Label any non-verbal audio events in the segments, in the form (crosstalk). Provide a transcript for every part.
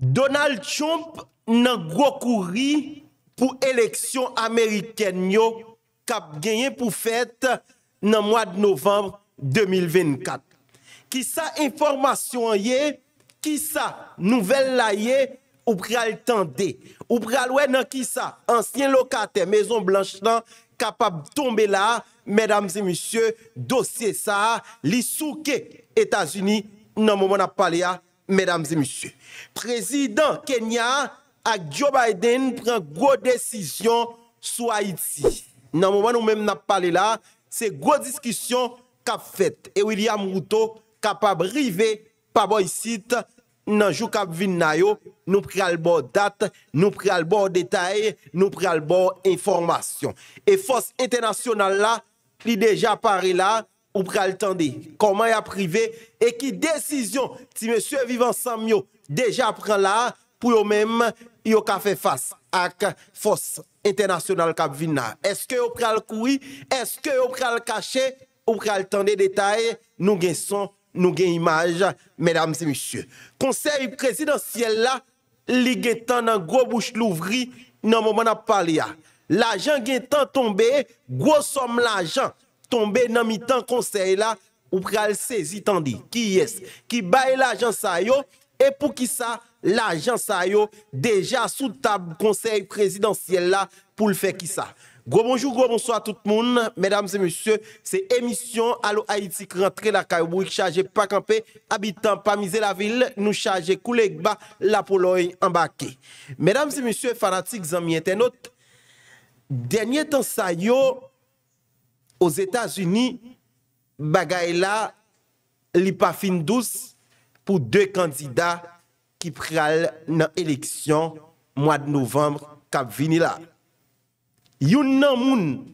Donald Trump nan gwo kouri pou eleksyon Ameriken nyo kap genye pou fèt nan mwa de Nov. 2024. Ki sa informasyon ye, ki sa nouvel la ye, ou pral tende. Ou pral wè nan ki sa ansyen lokate, mezon blanche nan, kapap tombe la, medams et monsye, dosye sa, li souke Etasuni nan mwona pale ya, Président Kenya ak Joe Biden pren gwo desisyon sou Haiti. Nan mouman ou mèm nap pale la, se gwo diskisyon kap fet. E William Routo kapab rive paboy sit nan jou kap vin nayo. Nou pre albou dat, nou pre albou detay, nou pre albou informasyon. E fos internasyonal la, li deja pare la, Ou pral tande, koman ya prive E ki desisyon ti monsye vivan samyo Deja pran la pou yo mem Yo ka fe fas ak fos internasyonal kap vinna Eske yo pral koui, eske yo pral kache Ou pral tande detay, nou gen son, nou gen imaj Mesdames et monsye Konser yon prezidentiel la Li gen tan nan gwo bouch louvri Nan mouman ap pale ya Lajan gen tan tombe, gwo som lajan tomber dans mi-temps conseil là, ou pral saisir tandis qui est qui baille l'agent ça et pour qui ça l'agent sayo déjà sous table conseil présidentiel là pour le faire qui ça Gros bonjour, gros bonsoir tout le monde. Mesdames et messieurs, c'est émission Allo Haïti qui rentre la Kaibou, chargé pas campé, habitant pas miser la ville, nous chargé bas... la Pologne embarqué. Mesdames et messieurs, fanatiques, amis internautes, dernier temps ça aux États-Unis, bagaille là, pas douce pour deux candidats qui prennent dans élection mois de novembre cap vini là. Youn nan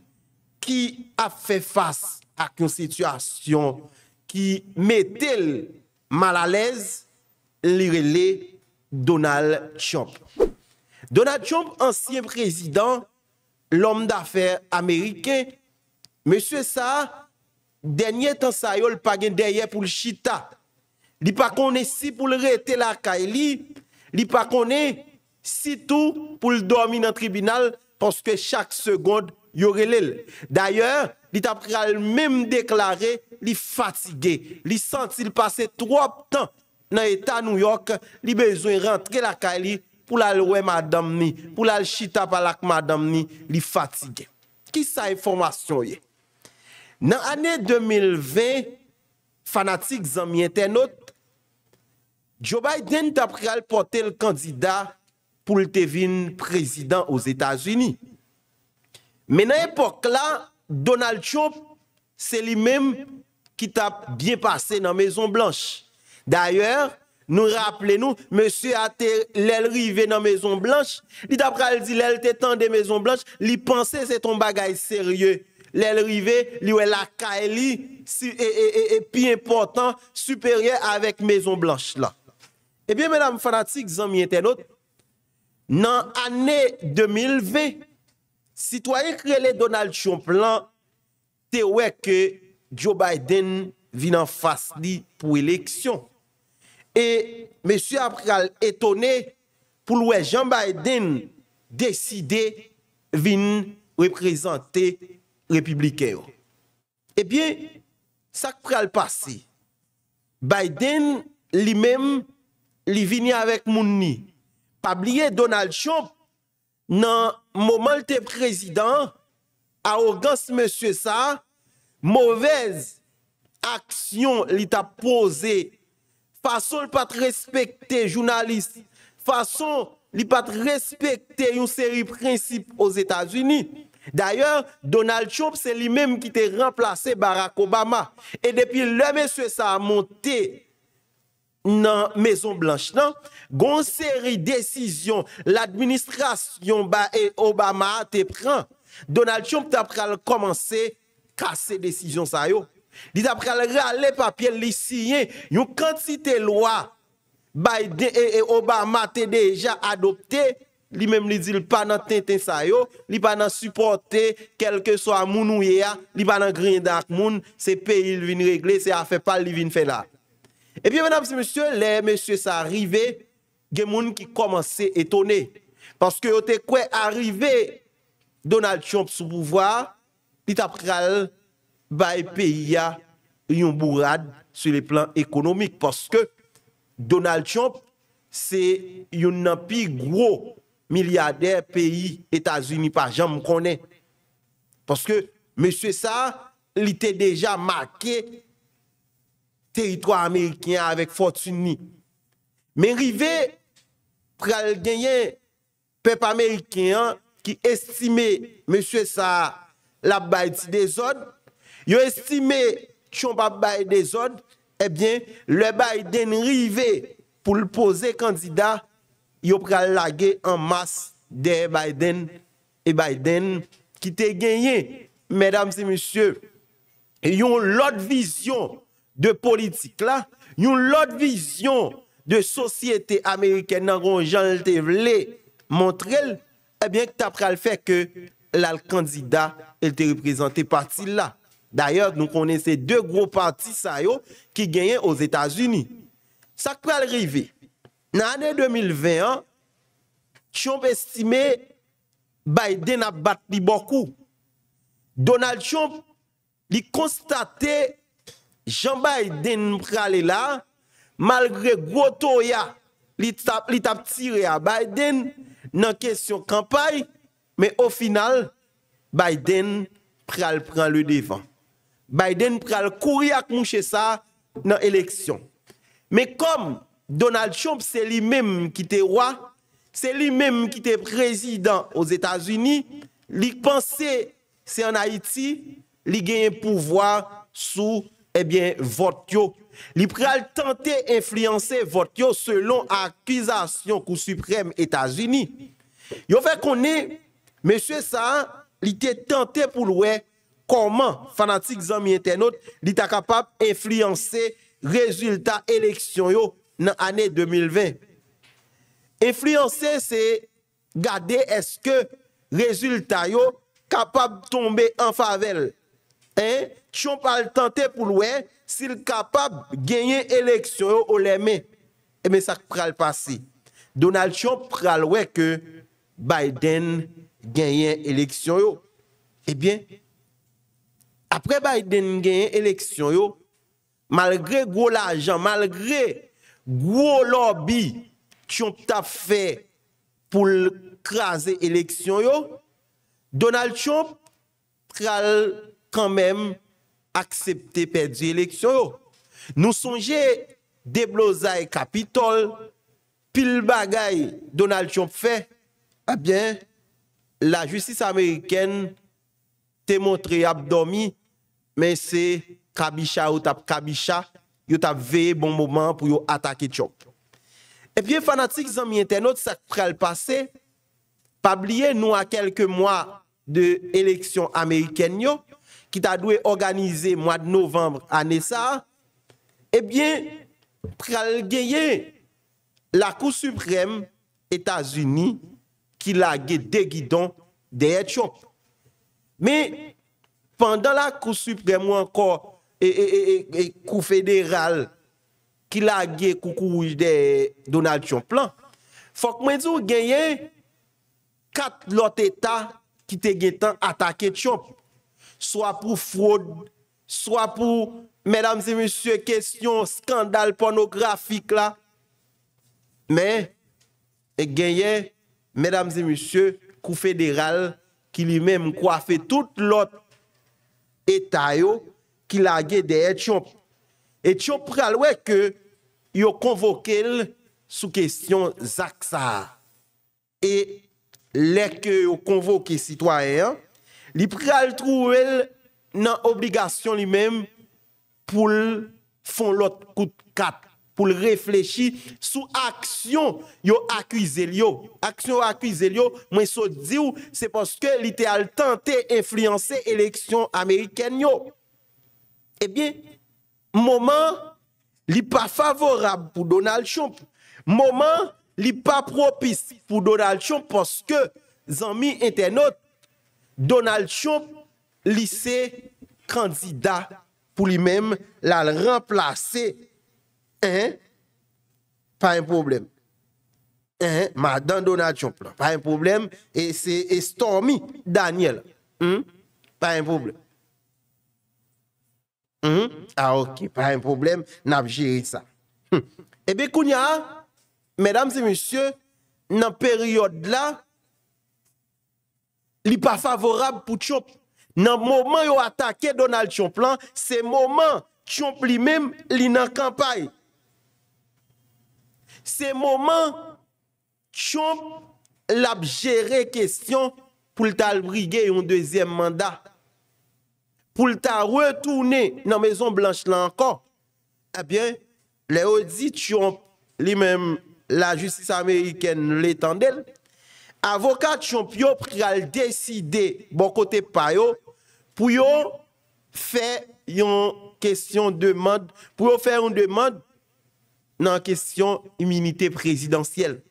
qui a fait face à une situation qui mettait mal à l'aise, l'irélé Donald Trump. Donald Trump, ancien président, l'homme d'affaires américain, Monsye sa, denye tan sa yo l pa gen denye pou l chita. Li pa konen si pou l rete la kay li, li pa konen si tou pou l dormi nan tribunal ponske chak segonde yorele. D'ayor, li tapre al mem deklare li fatige. Li senti l pase tro ap tan nan eta Nouyok, li bezwen rentre la kay li pou l alwe madam ni, pou l al chita palak madam ni, li fatige. Ki sa informasyon ye? Dans l'année 2020, fanatiques amis internautes, Joe Biden a porter le candidat pour le devenir président aux États-Unis. Mais dans l'époque là, Donald Trump, c'est lui-même qui t'a bien passé dans la Maison Blanche. D'ailleurs, nous rappelons, nous, monsieur a arrivé dans la Maison Blanche, il t'a dit, l'elle dans la Maison Blanche, il pensait c'est un bagage sérieux lè l'rive, lè wè l'akay li, e, e, e, e pi important, superyè avèk Mezon Blanche la. Ebyè, eh mèdam fanatik, zanmye tenot, nan anè 2020, sitwaye kre lè Donald Chomplan, te wè ke Joe Biden vin an fas li pou eleksyon. E, mèsy ap kal etone, pou lwè Jean Biden deside, vin reprezentè republikèyo. Ebyen, sak pral pasi. Biden li mèm li vini avèk moun ni. Pabliye Donald Trump nan moumal te prezidant a organse mè sè sa, mouvez aksyon li ta pose fason li pat respekte jounalist, fason li pat respekte yon seri prinsip os Etats-Unis. D'ailleurs, Donald Trump, c'est lui-même qui a remplacé Barack Obama. Et depuis le monsieur ça a monté dans Maison Blanche, non, gon série décisions, l'administration Obama te prend. Donald Trump a commencé casser décision ça yo. Il a râler papier signé une quantité de lois Biden et Obama t'es déjà adopté lui-même li dit pas dans tintin ça yo, li pas dans supporter quel que soit moun li pas dans grain d'ak moun, c'est pays il vient régler, c'est affaire pas li vient faire là. Et puis mesdames et messieurs, les messieurs ça arrivé, gen moun qui commencé étonné parce que était quoi arrivé Donald Trump sous pouvoir, il t'a pral bay pays ya yon bourrade sur le plan économique parce que Donald Trump c'est un pi gros Milliardaire pays États-Unis par me connaît. Parce que monsieur ça, il était déjà marqué territoire américain avec fortune. Mais rivé pral gagner peuple américain qui estimait monsieur ça la Biden des autres, il estimé chon pas des autres. eh bien le Biden arrivé pour le poser candidat yo pral laguer en masse de Biden et Biden qui te gagné mesdames et messieurs ils ont l'autre vision de politique là ont l'autre vision de société américaine nan gon Jean te montrer eh bien que le fait que le candidat il te représenté parti là d'ailleurs nous connaissons deux gros partis ça yo qui gagnent aux États-Unis ça peut arriver dans l'année 2020, hein, Trump estimé Biden a battu beaucoup. Donald Trump, il constaté Jean Biden pralé là, malgré gros il t'a tiré à Biden dans question campagne, mais au final, Biden pral prend le devant. Biden pral courir à moucher ça dans l'élection. Mais comme Donald Trump se li mèm ki te wè, se li mèm ki te prezidant ouz Etats-Unis, li panse se an Haiti, li genye pouvoi sou, ebyen, eh vote yo. Li preal tante enfluyansè vote yo selon akwizasyon kou suprèm Etats-Unis. Yo fè konè, M. Saan, li te tante pou lwè, konman, fanatik zanmi etenot, li ta kapap enfluyansè rezultat eleksyon yo, dans l'année 2020. Influencer, c'est garder est-ce que résultat yo capable de tomber en favel Hein? on pas le tenter pour le s'il capable de gagner l'élection au les Et mais eh ça pral passer. Donald Trump pral que Biden gagne élection Eh bien, après Biden gagne élection malgré gros l'argent, malgré Gwo lobi chomp ta fe pou krasi eleksyon yo, Donald Chomp pral kanmem aksepte perdi eleksyon yo. Nou sonje deblozay kapitol, pil bagay Donald Chomp fe, a ah bien la justice Ameriken te montre abdomi men se kabisha ou tap kabisha. yo t'a veillé bon moment pour yo attaquer Chok. Et puis fanatiques amis internautes ça le passé pas oublier nous à quelques mois de élection américaine yo qui t'a dû organiser mois de novembre année ça eh bien pral gagner la Cour suprême États-Unis qui l'a des guidons derrière Chok. Mais pendant la Cour suprême encore E, e, e, e kou fèderal ki la ge kou kouj de Donald Chomplan fòk mwen zou genye kat lot etat ki te genye tan atake Chomp swa pou fraud swa pou mèdames et monsieurs kèsyon skandal pornografik la mè genye mèdames et monsieurs kou fèderal ki li mèm kwa fè tout lot etayou ki lage de etyon etyon pralwe ke yo konvokel sou kesyon zaksa e lek yo konvoke sitwayen li pral trouel nan obligasyon li men pou l fon lot kout kat pou l reflechi sou aksyon yo akwize li yo aksyon yo akwize li yo mwen so di ou se poske li te al tante enflyanse eleksyon Ameriken yo eh bien, moment, n'est pas favorable pour Donald Trump. Moment, n'est pas propice pour Donald Trump parce que, amis internautes, Donald Trump, lycée candidat pour lui-même, l'a remplacé. Hein? Pas un problème. Hein? Madame Donald Trump, pas un problème. Et c'est Stormy Daniel. Hein, pas un problème. Ha, mhm. ah, ok, pa yon problem, nan ap jiri sa. Ebe, eh kounya ha, medam se monsye, nan peryode la, li pa favorab pou tchomp. Nan mouman yo atake Donald Chomplan, se mouman, tchomp li men, li nan kampay. Se mouman, tchomp l ap jiri kesyon pou l tal brige yon dezem manda. pour le retourner dans la Maison Blanche là encore, eh bien, les auditions, lui-même, la justice américaine l'étendait, avocat champion pral décider bon côté pour faire une question demande pour faire une demande dans question immunité présidentielle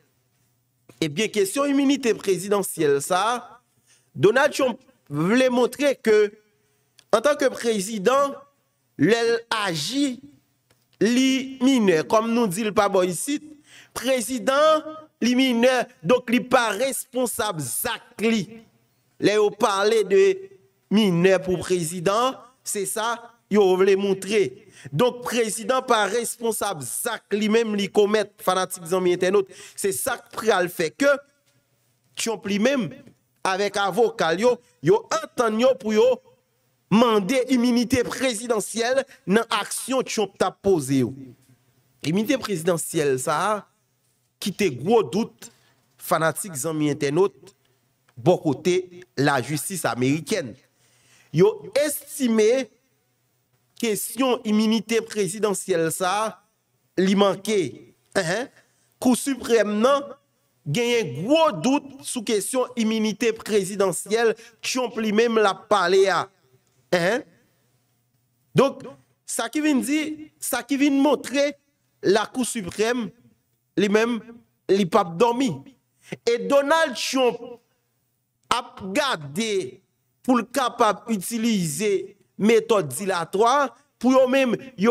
Eh bien question immunité présidentielle ça Donald Trump voulait montrer que en tant que président, l'elle agit, mineur. Comme nous dit le pape ici, président, li donc li pas responsable, Zakli. Là, de mineur pour président, c'est ça, yo voulait montrer. Donc, président pas responsable, Zakli même li commet, fanatique, c'est ça qui le fait que, tu même avec avocat, yo, yo entend pour yo mandé immunité présidentielle dans action tu as posé. Immunité présidentielle ça qui te gros doute fanatiques amis internautes bon côté la justice américaine. Yo estimé question immunité présidentielle ça li manqué. Hein? Cour suprême non un gros doute sous question immunité présidentielle qui ont même l'a parlé Hein? Donc, ça qui vient dire, ça qui vient montrer la Cour suprême, lui-même, il pas dormi. Et Donald Trump a gardé pour le capable d'utiliser méthode dilatoire pour eux même ils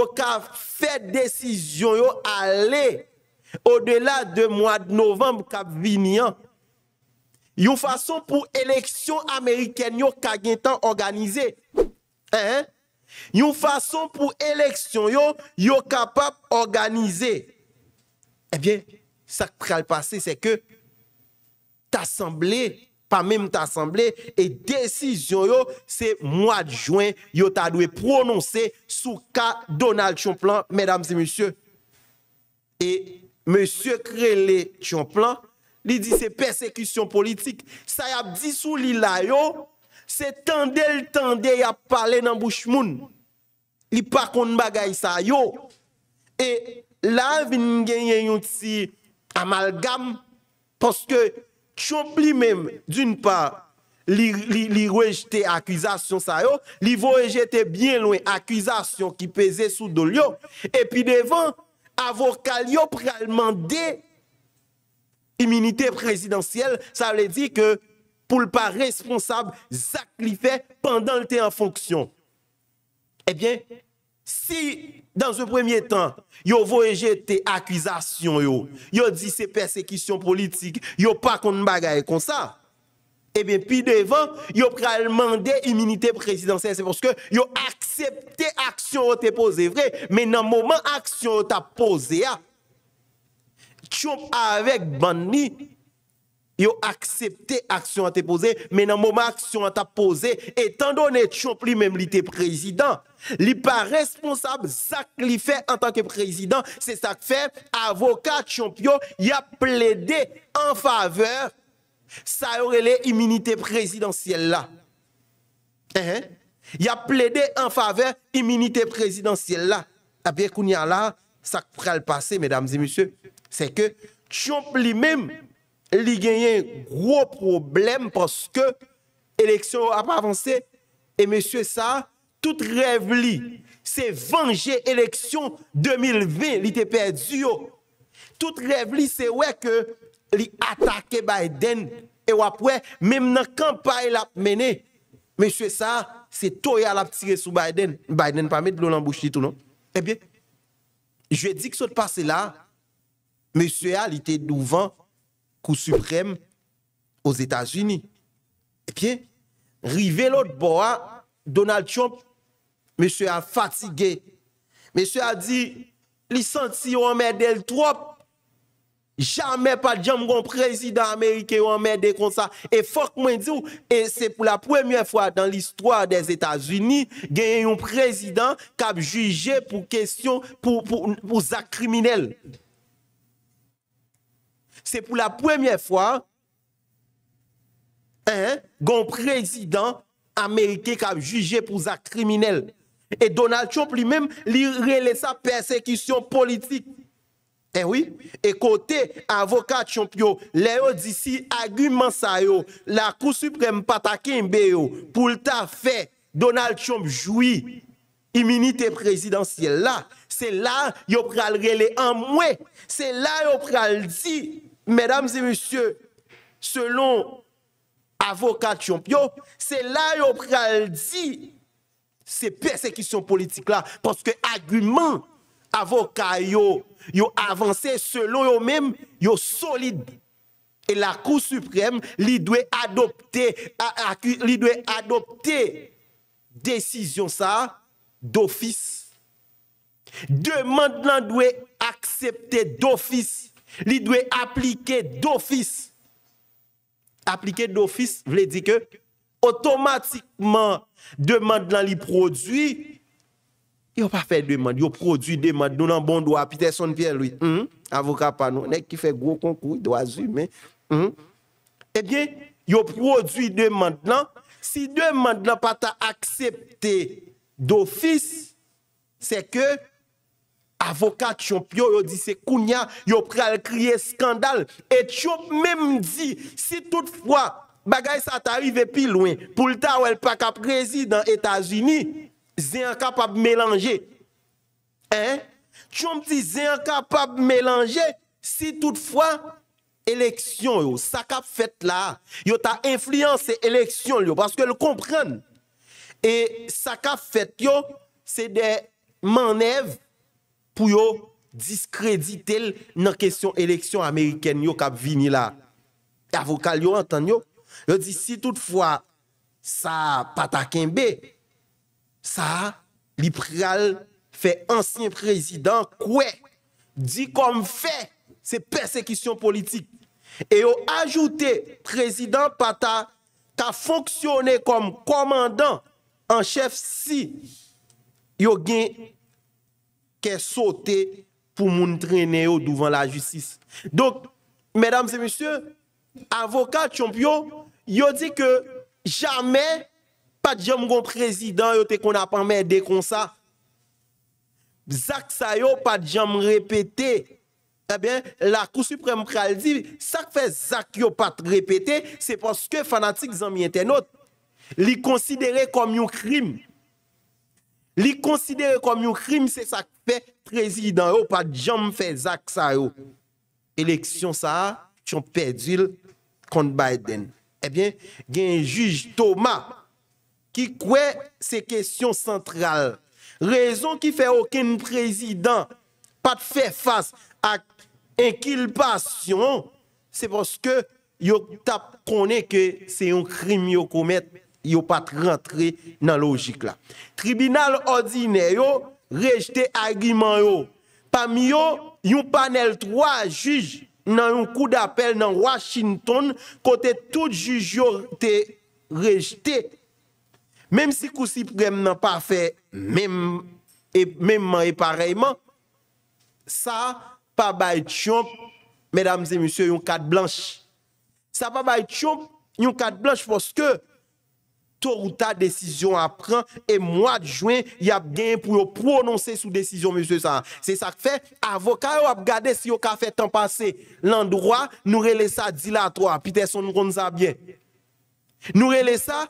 fait décision, yo aller au-delà de mois de novembre qui une façon pour élection américaine yo kagentan y Hein? Une façon pour élection yo yo capable organiser. Eh bien, ça qui va passer c'est que t'assemblée pas même t'assemblée et décision yo c'est mois de juin yo t'a dû prononcer sous cas Donald Trump. mesdames et messieurs. Et monsieur Crélé Chomplin Li dit se persekisyon politik. Sa yap dit sous li la yo, se tende l tende yap pale nan bouch moun. Li pas kon bagay sa yo. Et là vin genyen yon ti amalgam, poske chomp li même d'un pa, li, rejete akwizasyon sa yo, li vo rejete bien loin accusation qui pesait sous do et puis devant avocat devan, avokal yo Immunité présidentielle, ça allait dire que pou le pas responsable sacrifait pendant le temps en fonction. Eh bien, si dans un premier temps, yo voyagé tes accusations, yo disé persécution politique, yo pas contre bagaille comme ça, eh bien, puis devant, yo prallement dé immunité présidentielle. C'est parce que yo accepté action o te posé vrai, mais nan moment action o te posé a, ah, tchomp avec bandi, yo accepté action à poser. mais dans le moment action à posée, étant donné tchomp lui-même était président, n'est pas responsable ça qu'il fait en tant que président, c'est ça que fait avocat champion, il a plaidé en faveur ça aurait l'immunité présidentielle là. Eh, hein? Il a plaidé en faveur immunité présidentielle là. bien, qu'on y a là, ça va le passer, mesdames et messieurs. Se ke chomp li mem li genyen gro problem poske eleksyon ap avanse e monsye sa tout rev li se vange eleksyon 2020 li te perdi yo. Tout rev li se we ke li atake Biden e wapwe mem nan kampaye la mene monsye sa se toya la ptire sou Biden Biden pame de blo l'embouchi tout non. Ebyen, eh jwe di ki sot pase la Monsieur Al était devant Cour suprême aux États-Unis. Et eh bien, rivé l'autre bord, hein, Donald Trump, monsieur a fatigué. Monsieur a dit, les senti ont trop. Jamais pas de un président américain en mer comme ça. Et que et c'est pour la première fois dans l'histoire des États-Unis, a un président qui a jugé pour question, pour, pour, pour, pour criminel c'est pour la première fois, hein, un président américain qui a jugé pour un criminel. Et Donald Trump lui-même, il relève sa persécution politique. Eh oui, et côté avocat champion, Léo Dici, argument ça la Cour suprême patakembe pour le fait, Donald Trump jouit immunité présidentielle là, c'est là yo pral relé en moins, c'est là yo pral dit mesdames et messieurs, selon avocat champion, c'est là vous pral dit ces persécutions politiques là parce que argument avocat yo yo avancé selon eux même yo solide et la Cour suprême doit adopter lui doit adopter décision ça d'office demande doit accepter d'office il doit appliquer d'office. Appliquer d'office veut dire que automatiquement demande dans les produits ils ont pas fait demande, ils ont produit demande, nous n'avons bon droit. Peterson Pierre, lui, hmm, avocat pas nous, qui fait gros concours, Il humain. assumer. Hmm. Eh bien, ils ont produit demande là. Si demande là pas accepté d'office, c'est que Avokat chon pyo yo di se kounya, yo pre al kriye skandal, et chon mèm di, si toutfwa bagay sa ta rive pi louen, pou lta ou el pakap rezi dans Etats-Unis, zè an kapab mélanger. Hein? Chon mdi zè an kapab mélanger, si toutfwa, eleksyon yo, sa kap fèt la, yo ta enfliyon se eleksyon yo, paske l komprèn, et sa kap fèt yo, se de manèv, pou yo diskredite l nan kesyon eleksyon Ameriken yo kap vini la. Avokal yo, an tan yo, yo di si toutfwa sa pata kenbe, sa liberal fe ansyen prezident kwe, di kom fe se persekisyon politik. E yo ajoute prezident pata, ta fonksyone kom komandan an chef si, yo gen ansyen. qui sauté pour moun traîner devant la justice. Donc, mesdames et messieurs, avocat champion, yo dit que jamais pas de jambe président yo te qu'on a pas merdé comme ça. Zak sa pas de jambe répété. Eh bien, la Cour suprême pral dit, ça fait Zak yo pas répété, c'est parce que fanatique zami internaute, li considérer comme un crime. Li considérer comme un crime, c'est ça pe prezidant yo pa jom fe zak sa yo. Eleksyon sa a, chon pedil kon Biden. Ebyen, eh gen juj Toma, ki kwe se kesyon sentral. Rezon ki fe oken prezidant pa te fe fas ak inkilpasyon, se poske yo tap kone ke se yon krim yo komet, yo pa te rentre nan logik la. Tribunal ordine yo, rejeté argument yo. Parmi a yon panel trois juges dans un coup d'appel dans Washington, côté tout juge yo te rejeté. Même si coup suprême n'a pas fait même et même et pareillement, ça pas by Trump, mesdames et messieurs, yon carte blanche. Ça pas by Trump, yon carte blanche parce que tôt ou décision à prendre. Et mois de juin, il y a bien pour prononcer sous décision, monsieur ça. C'est ça que fait, avocat, a regarder si vous a fait temps passé. L'endroit, nous relais ça dilatoire. Peterson, nous connaissons ça bien. Nous relais ça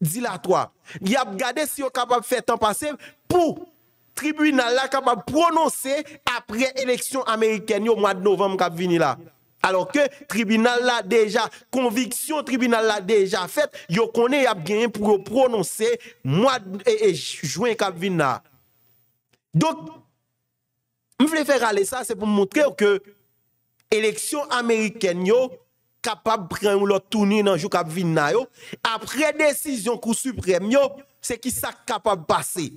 dilatoire. Il a regarder si vous capable fait faire temps passé pour tribunal là capable prononcer après élection américaine au mois de novembre qui venir là. Alors que tribunal là déjà, conviction tribunal là déjà faite, yo connaît y a gagné pour prononcer mois et, et juin cap Donc je voulais faire aller ça c'est pour montrer que élection américaine yo capable prendre le tournée dans jour cap yo après décision cour suprême yo, c'est qui ça capable passer.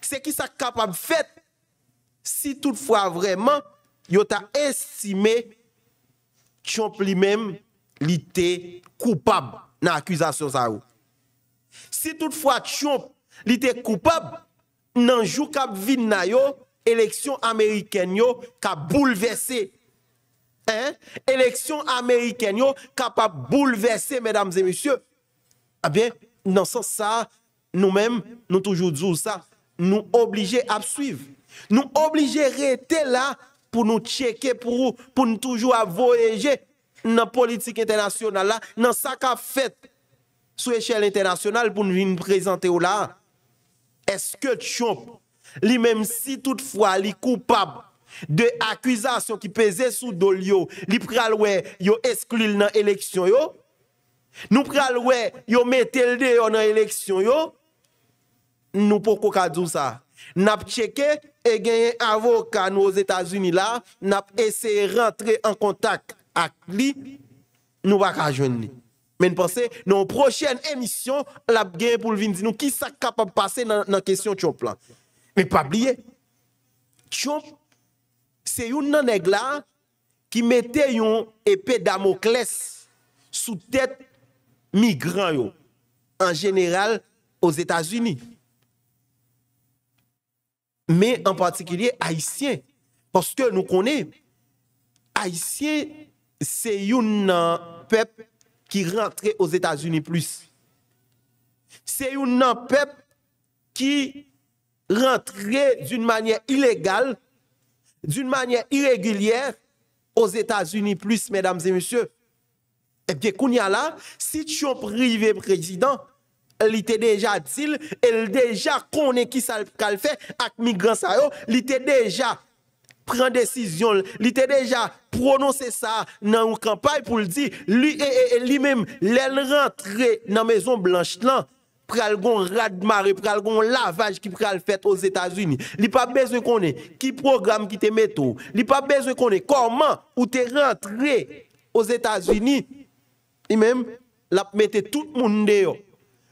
C'est qui ça capable faire si toutefois vraiment yo t'a estimé Chomp lui-même, il était coupable dans l'accusation. Si toutefois Chomp était coupable, dans le jour élection américaine qui a bouleversé Hein? Élection américaine capable bouleversé, mesdames et messieurs. Eh bien, dans ce sens, ça, nous-mêmes, nous toujours disons ça, nous obligés à suivre. Nous obligés à rester là pou nou tcheke pou ou, pou nou toujou avoyege nan politik internasyonal la, nan sa ka fet sou eshel internasyonal pou nou vin prezante ou la, eske tchomp, li menm si toutfwa li koupab de akwizasyon ki peze sou dolyo, li pralwe yo esklil nan eleksyon yo, nou pralwe yo metelde yo nan eleksyon yo, nou pou koka djou sa, nap tcheke, et gagné avocat nous aux États-Unis là, n'a essayé de rentrer en contact avec lui, nous va pas Mais nous pensons, dans la prochaine émission, la gagner pour venir nous qui ça capable de passer dans la question de plan. Mais pas oublier, Trump, c'est une nègre qui mettait une épée d'Amoclès sous tête migrant en général aux États-Unis mais en particulier haïtien Parce que nous connaissons, Haïtien, c'est un peuple qui rentre aux États-Unis plus. C'est un peuple qui rentre d'une manière illégale, d'une manière irrégulière aux États-Unis plus, mesdames et messieurs. Et eh bien, Kounia si tu es privé président, li te deja dil, e li deja konen ki sal kal fe ak migran sa yo, li te deja pren desisyon, li te deja prononse sa nan ou kampay pou li di, li e, e, e, men lel rentre nan mezon blanche lan, pral gon radmare, pral gon lavaj ki pral fet os Etats-Unis. Li pa beze konen ki program ki te meto, li pa beze konen koman ou te rentre os Etats-Unis, li men lap mete tout moun deyo,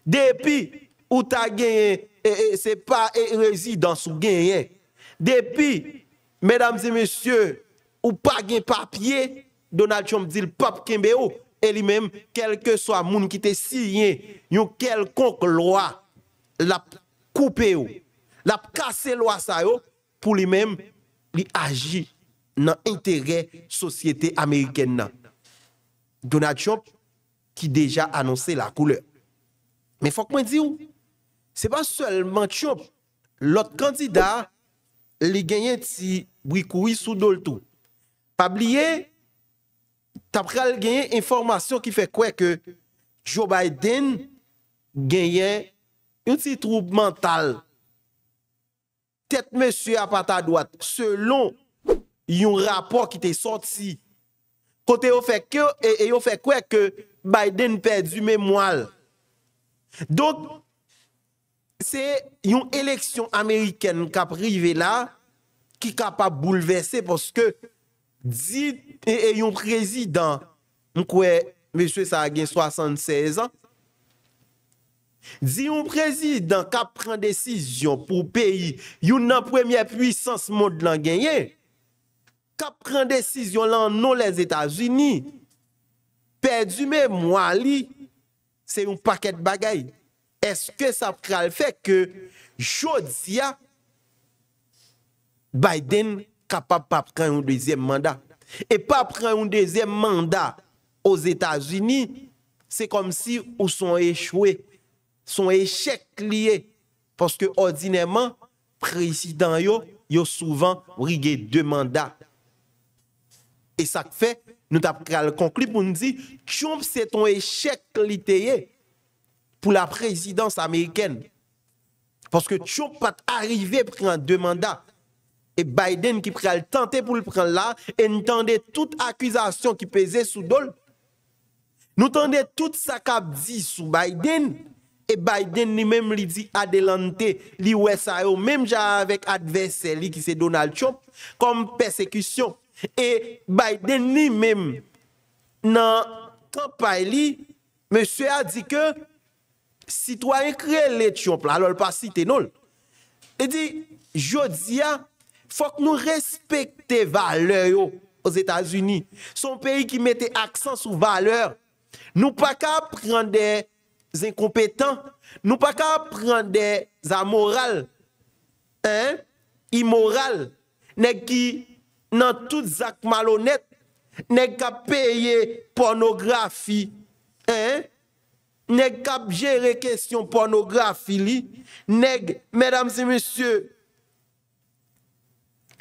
Depuis où tu as gagné, et, c'est pas résidence ou gagné. Depuis, mesdames et messieurs, ou pas gagné papier, Donald Trump dit le pape Kembeo, et lui-même, quel que soit monde qui te signé, une quelconque loi, la coupé la cassé loi ça pour lui-même, il agit dans intérêt société américaine. Donald Trump, qui déjà annoncé la couleur. Men fok mwen di ou, se ba sel manchop, lot kandida li genyen ti bwikoui sou do l'tou. Pabliye, tap kwa li genyen informasyon ki fe kwe ke Joe Biden genyen yon ti troub mental. Tet monsye apata dwat, selon yon rapor ki te sorti. Kote yo fe kwe ke Biden perdi mè mwal. Donk se yon eleksyon Ameriken nou kap rive la Ki kap ap boulevese Poske di yon prezidant Nou kwe, meswe sa agen 76 an Di yon prezidant kap pren desisyon pou peyi Yon nan premye puysans mod lan genye Kap pren desisyon lan nou les Etats-Unis Perdi me mwali c'est un paquet de bagailles. Est-ce que ça le fait que Jodia, Biden capable pas prendre un deuxième mandat et pas prendre un deuxième mandat aux États-Unis, c'est comme si ou sont échoués, sont échec lié parce que ordinairement président yo yo souvent brigué deux mandats. Et ça fait Nou tap kre al konkli pou nou di, Chomp se ton echec li teye pou la prezidans Ameriken. Paske Chomp pat arive pre an de mandat. E Biden ki pre al tante pou le pre la, e nou tende tout akwizasyon ki peze sou dol. Nou tende tout sakap di sou Biden. E Biden ni mem li di adelante li WSIO, mem javek adverse li ki se Donald Chomp, kom persekusyon. E bayden ni mem nan kampay li mè sè a di ke sitwayen kre lèd chonpla alol pa site nol. E di, jodia fòk nou respèkte valeyo os Etats-Unis. Son peyi ki mette aksan sou valeur nou pa ka pran de zin kompetan nou pa ka pran de zan moral imoral nek ki nan tout zak malonet, neg kap peye pornografi, neg kap jere kesyon pornografi li, neg, medam se misyo,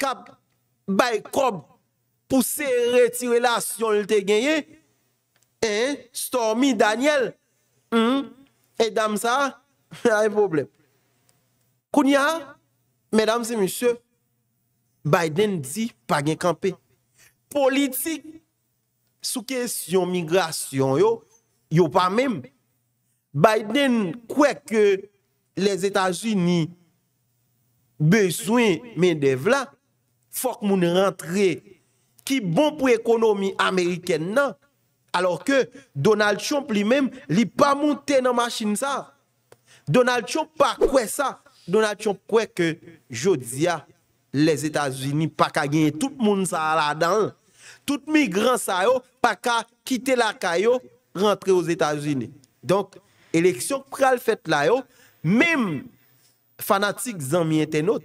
kap baykob, pou se retire la syon lte genye, stormi Daniel, hmm? edam sa, hay (laughs) problem. Kounia, medam se misyo, Biden di pa gen kampe Politik Sou kesyon migrasyon yo Yo pa mem Biden kwe ke Les Etats-Unis Beswen men dev la Fok moun rentre Ki bon pou ekonomi Ameriken nan Alors ke Donald Trump li mem Li pa moun ten nan masjin sa Donald Trump pa kwe sa Donald Trump kwe ke Jodia Les Etats-Unis pa ka genye tout moun sa la dan. Tout migrant sa yo pa ka kite la kayo rentre yo Etats-Unis. Donk, eleksyon pral fèt la yo, mèm fanatik zanmye tenot,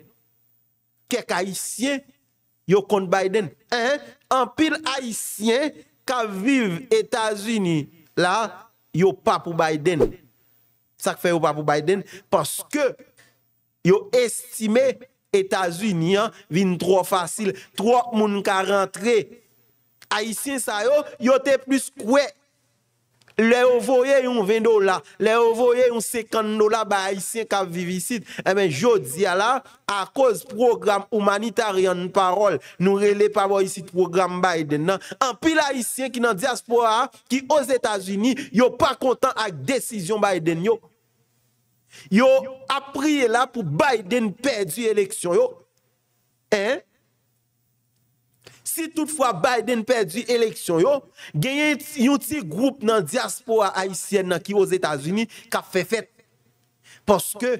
kek Haitien yo kont Biden. Ampil Haitien ka vive Etats-Unis la yo papou Biden. Sak fè yo papou Biden? Paske yo estime... Etats-Unis vin tro fasil, tro moun ka rentre. Haitien sa yo, yo te plus kwe. Le yo voye yon ven do la, le yo voye yon sekan do la ba Haitien ka vivisit. Emen, eh yo di ala, a koz program humanitarian parol, nou rele pa voyisit program Biden nan. An pil Haitien ki nan diaspora, ki oz Etats-Unis, yo pa kontan ak desisyon Biden yo. Yo apriye la pou Biden perdi eleksyon yo. Hein? Si toutfwa Biden perdi eleksyon yo, genyen yon ti groupe nan diaspora Haitien nan ki yo Zeta Zuni ka fefet. Poske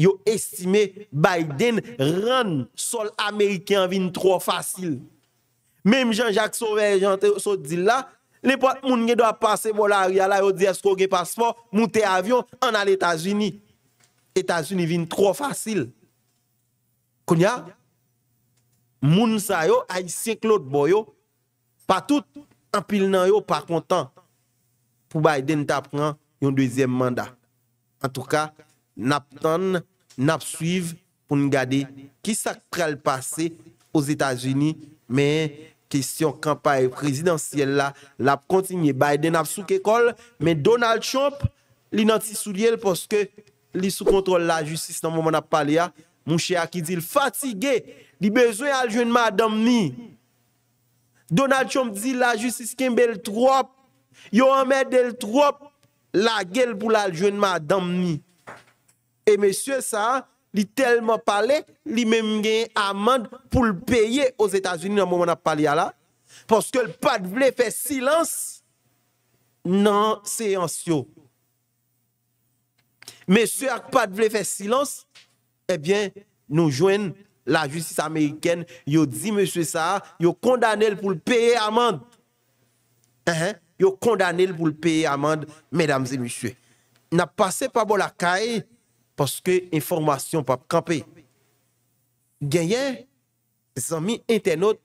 yo estime Biden ran sol Ameriken vin tro fasil. Mem Jean-Jacques Sauvegente so di la... les gens qui doit passer pour la ria là, dit est-ce qu'on passeport, monter avion, en à États-Unis. États-Unis viennent trop facile. Kounya, moun sa yo, haïtien Claude Boyo, pas tout, en pile nan yo, pas content. Pour Biden prenne un deuxième mandat. En tout cas, nap nap suivre pour nous garder qui ça pral passer aux États-Unis, mais Kestyon kampaye prezidansyel la, la ap kontinye Biden ap souke kol, men Donald Trump li nanti sou li el poske li sou kontrol la justice nan mouman ap pale ya, mouche a ki dil fatige, li bezwe aljwenman adam ni. Donald Trump di la justice kembe l trop, yo amè del trop, la gel pou l aljwenman adam ni. E mesye sa, Il tellement parlé, a même une amende pour le payer aux États-Unis dans le moment où on a parlé là. Parce que le pas voulait faire silence non séance. Monsieur le pas voulait faire silence, eh bien, nous joignent la justice américaine. Yo dit monsieur ça, yo condamné pour le payer amende. Il condamné pour le payer amende, mesdames et messieurs. N'a passé pas bon la caille Paske informasyon pa pkampi. Genyen, se san mi entenot,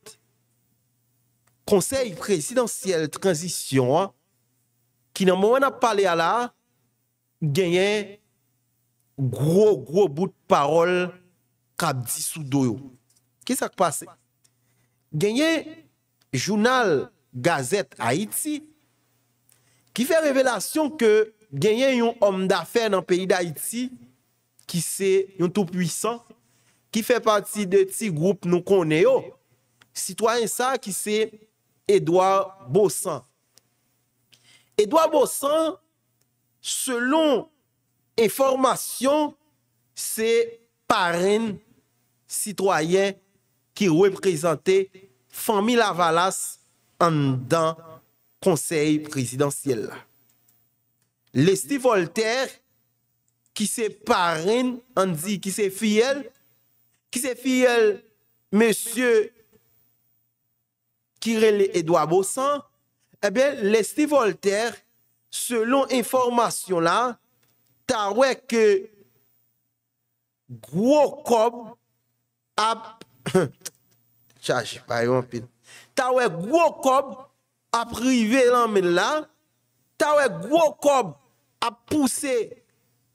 konsey presidansyel transisyon, ki nan mwen ap pale ala, genyen gro, gro bout parol kab disou do yo. Kesa kpase? Genyen, jounal gazet Haiti, ki fe revelasyon ke genyen yon om da fe nan peyi d'Haiti, ki se yon tou pwisan, ki fe pati de ti goup nou konen yo. Citoyen sa, ki se Edouard Bossan. Edouard Bossan, selon informasyon, se paren citoyen ki wè prezante fami la valas an dan konsey presidansyel. Lesti Voltaire, qui c'est parrain, on dit, qui c'est fiel, qui c'est fiel, monsieur, qui est Edouard Bossan, eh bien, Leslie Voltaire, selon information là, t'as ouais que gros cob a (coughs) charge pas yon pile. T'as ouais gros cob a privé lhomme là, t'as ouais gros cob a poussé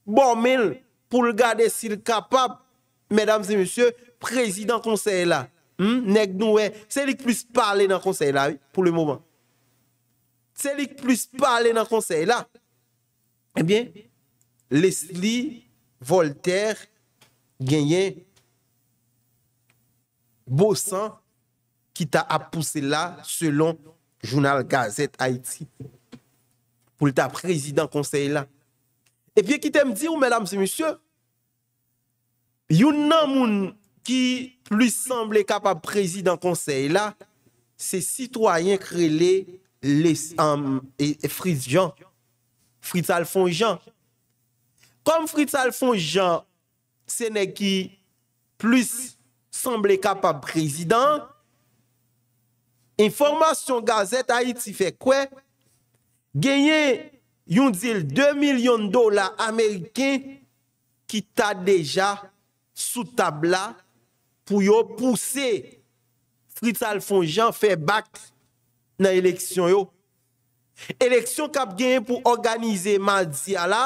bon mais pour le garder s'il capable, mesdames et messieurs, président conseil là. Hmm? c'est lui qui plus parler dans le conseil là, pour le moment. C'est lui qui plus parler dans le conseil là. Eh bien, Leslie Voltaire gagné Bossan qui t'a poussé là selon Journal Gazette Haïti pour le président conseil là. Epi ekite m di ou, menam se monsye, yon nan moun ki plis semble kapap prezident konsey la, se sitwayen krele euh, Fritz Jean. Fritz Alfon Jean. Kom Fritz Alfon Jean, se ne ki plis semble kapap prezident, informasyon gazet ay ti fe kwe, genye yon dil 2 milyon dola Ameriken ki ta deja sou tabla pou yo pouse Fritz Alfongian fè bak nan eleksyon yo. Eleksyon kap genye pou organize Maldia eh la,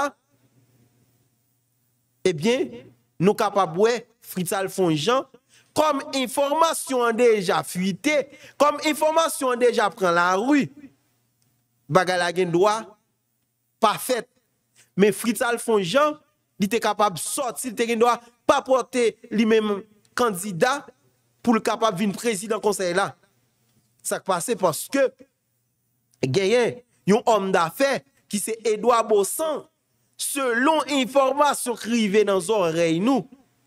ebyen, nou kap apwe Fritz Alfongian kom informasyon an deja fuité, kom informasyon an deja pran la rwi, baga la gen doa pa fèt, men Fritz Alfonjan, li te kapab soti, li te gen doa pa pote li menm kandida, pou li kapab vin prezident konsey la. Sa kpase paske, genyen, yon om da fè, ki se Edouard Bosson, selon informasyon krive nan zon rey nou,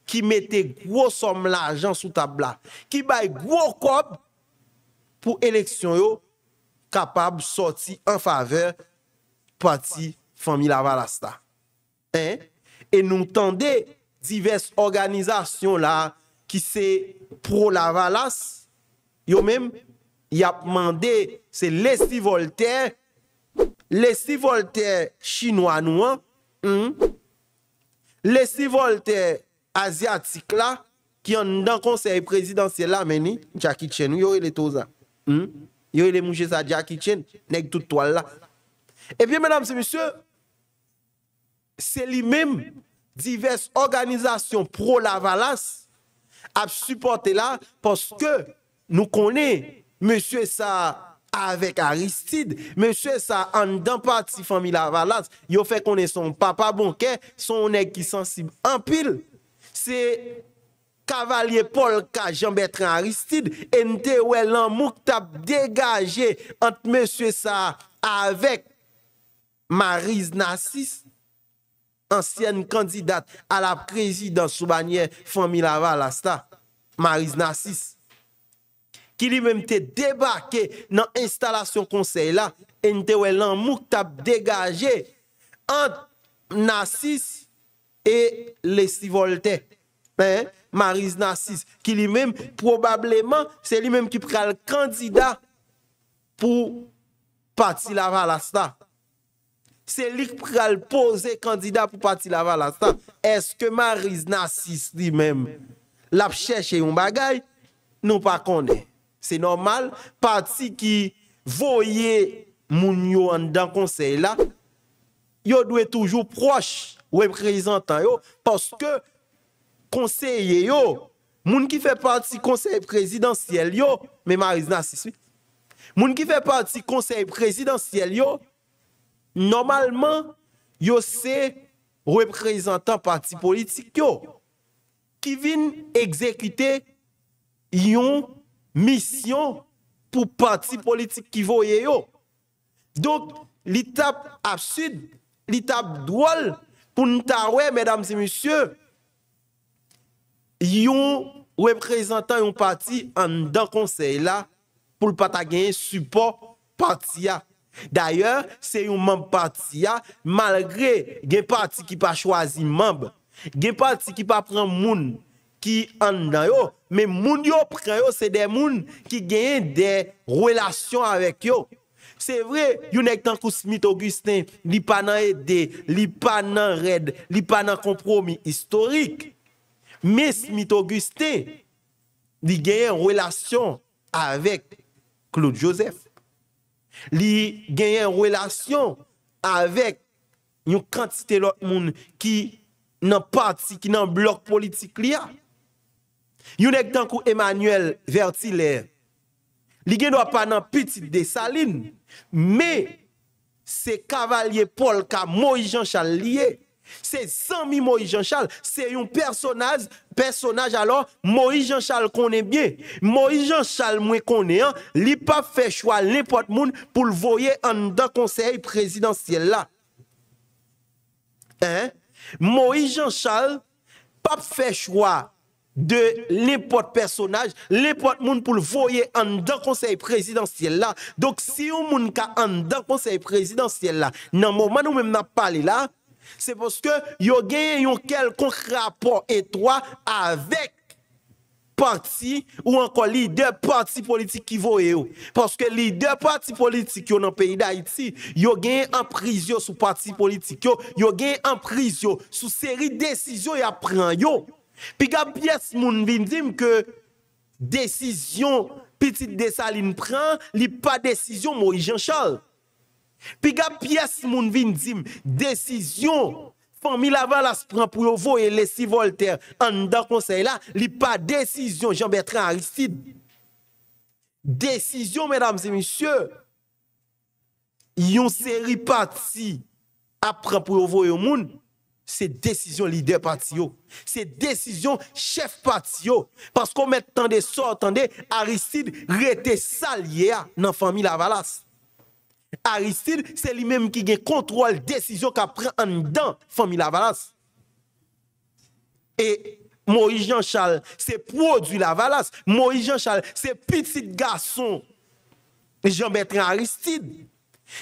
ki mette gwo som la ajan sou tabla, ki bay gwo kop, pou eleksyon yo, kapab soti an faveur, pati fami lavalas ta. E nou tende divers organizasyon la ki se pro lavalas, yo men, yap mande se lesi volte, lesi volte chinois nou, lesi volte asyatik la, ki yon dan konser prezidansye la meni, Jackie Chan, yo e le touza. Yo e le mouje sa Jackie Chan, neg tout toal la. Et bien, mesdames et messieurs, sè li mèm divers organisasyon pro la valasse ap supporte la poske nou konè messie sa avek Aristide, messie sa an dan pati fami la valasse, yo fè konè son papa bonke, son ek ki sensib empil, sè kavalye polka jambètre Aristide, en te ouè lan mouk tap degaje ant messie sa avek Marise Nassis, ansyen kandidat a la prezident soubaniye Fonmi Lavalastar. Marise Nassis, ki li menm te debake nan instalasyon konsey la, en te wè lan mouk tap degaje ant Nassis e lesi volte. Marise Nassis, ki li menm probableman se li menm ki prel kandida pou pati Lavalastar. c'est lui qui le poser candidat pour parti bas Est-ce que Marise Nassis lui-même l'a cherché un bagage Nous pas C'est normal, parti qui voyait en dans conseil là, yo doit toujours proche représentant yo parce que conseiller yo moun qui fait partie conseil présidentiel yo mais Marie Nassis oui. qui fait partie conseil présidentiel yo Normalman, yo se reprezentan parti politik yo, ki vin ekzekite yon misyon pou parti politik ki voye yo. Donk, li tap ap sud, li tap dwal pou nou tarwe, medam se misyon, yon reprezentan yon parti an dan konsey la pou l pata genye support parti ya. D'ayor, se yon mamb pati ya, malgre gen pati ki pa chwazi mamb, gen pati ki pa pran moun ki an nan yo, men moun yo pran yo se de moun ki genye de relasyon avek yo. Se vre, yon ek tankou Smith-Augustin li pa nan ede, li pa nan red, li pa nan kompromi istorik, men Smith-Augustin li genye en relasyon avek Claude Joseph. Li genye yon relasyon avek yon kantite lot moun ki nan parti, ki nan blok politik li ya. Yon ek tankou Emanuelle Vertilè. Li genye dwa pa nan piti de Saline. Me se kavalyè pol ka Moijan Chalier. C'est mi Moïse Jean-Charles. C'est un personnage, personnage alors, Moïse Jean-Charles connaît bien. Moïse Jean-Charles, moi connaît, hein, il il pas fait choix n'importe monde pour le voyer en dans conseil présidentiel là. Hein? Moïse Jean-Charles, pas fait choix de n'importe personnage, n'importe monde pour le voyer en dans conseil présidentiel là. Donc si on monde un en dans conseil présidentiel là, le moment où même n'a parlé là, Se poske yo genye yon kel konk rapor etwa avek parti ou anko li de parti politik ki vo e yo. Poske li de parti politik yo nan peyi da iti, yo genye anpris yo sou parti politik yo, yo genye anpris yo sou seri desizyo ya pran yo. Pi gap biyes moun vin dim ke desizyon pitit desalin pran, li pa desizyon mou ijen chal. Pi ga piyes moun vin zim, desisyon, fami la valas pran pou yo vo, e lesi volter, an dan konsey la, li pa desisyon, jan betre an Aristide, desisyon, mèdames et monsieurs, yon seri pati, ap pran pou yo vo yo moun, se desisyon lider pati yo, se desisyon chef pati yo, paskou mèd tande so, tande Aristide rete salyea nan fami la valas, Aristide se li menm ki gen kontrol Desisyon ka pren an dan Fomin la valas E Moïse Jean Charles Se prodou la valas Moïse Jean Charles se piti gason Jean Maitre Aristide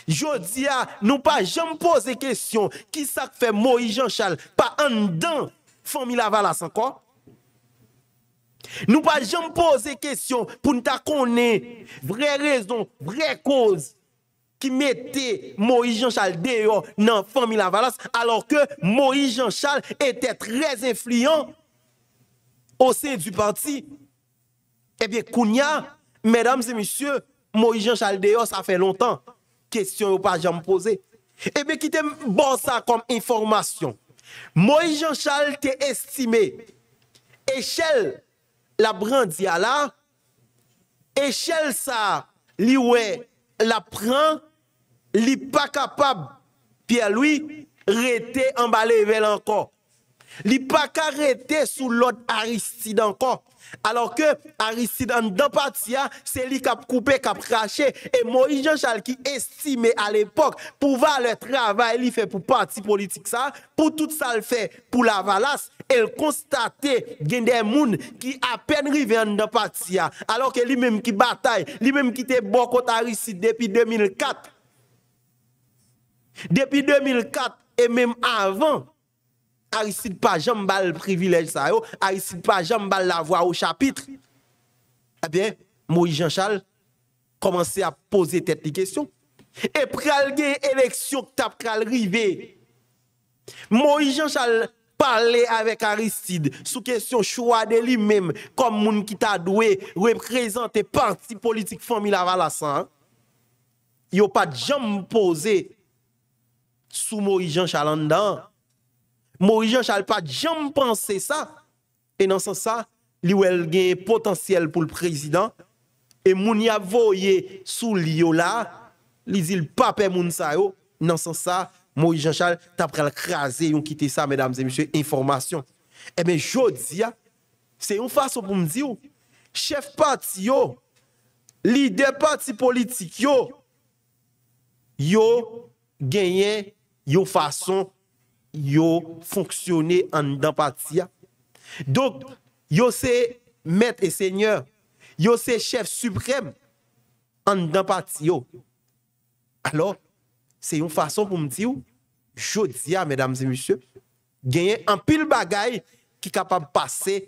Jodi a Nou pa jenm pose kestyon Ki sak fe Moïse Jean Charles Pa an dan fomin la valas anko Nou pa jenm pose kestyon Poun ta konen Vre rezon, vre koz ki mette Moïse Jean-Charles deyo nan Femilavalas, alor ke Moïse Jean-Charles ete trez influyon ose du parti. Ebe, eh kounia, mèdames et monsieurs, Moïse Jean-Charles deyo sa fe lontan, kestyon ou pa janm pose. Ebe, eh ki tem bon sa kom informasyon. Moïse Jean-Charles te estime echel la brandi ala, echel sa liwe la pran n'est pas capable, Pierre-Louis, rester emballé l'encore. encore. n'est pas rester sous l'autre Aristide encore. Alors que Aristide en Dampatia, hein, c'est lui qui a coupé, qui a craché. Et Moïse Jean-Charles qui estimait à l'époque pouvoir le travail qu'il fait pour parti politique ça, pour tout ça le fait pour la valasse, elle constatait qu'il y a des gens qui à peine arrivent en Dampatia. Hein. Alors que lui-même qui bataille, lui-même qui était bon contre Aristide depuis 2004. Depi 2004, e mèm avan, Aristide pa jambal privilèj sa yo, Aristide pa jambal la vwa ou chapitre, e eh bè, Moui Jean Charles, komanse a pose tet li kèsyon, e pral geye eleksyon k tap kral rive, Moui Jean Charles, pale avèk Aristide, sou kèsyon chouade li mèm, kom moun ki ta dwe, reprezentè parti politik fòmila valasan, yo pa jamb pose, sou Morijan chal an dan. Morijan chal pa jom panse sa, e nan san sa, li wèl genye potansyel pou l prezident, e moun ya voye sou li yo la, li zil pape moun sa yo, nan san sa, Morijan chal tapre l kreaze yon kite sa, mèdames et monsieurs, informasyon. E eh men jodi ya, se yon faso pou mdio, chef pati yo, lider pati politik yo, yo genye yo fason yo fonksyone an dan pati yo. Dok, yo se met e seigneur, yo se chef suprem an dan pati yo. Alo, se yo fason pou mdi yo, jodi ya, medamze, misyo, genyen an pil bagay ki kapab pase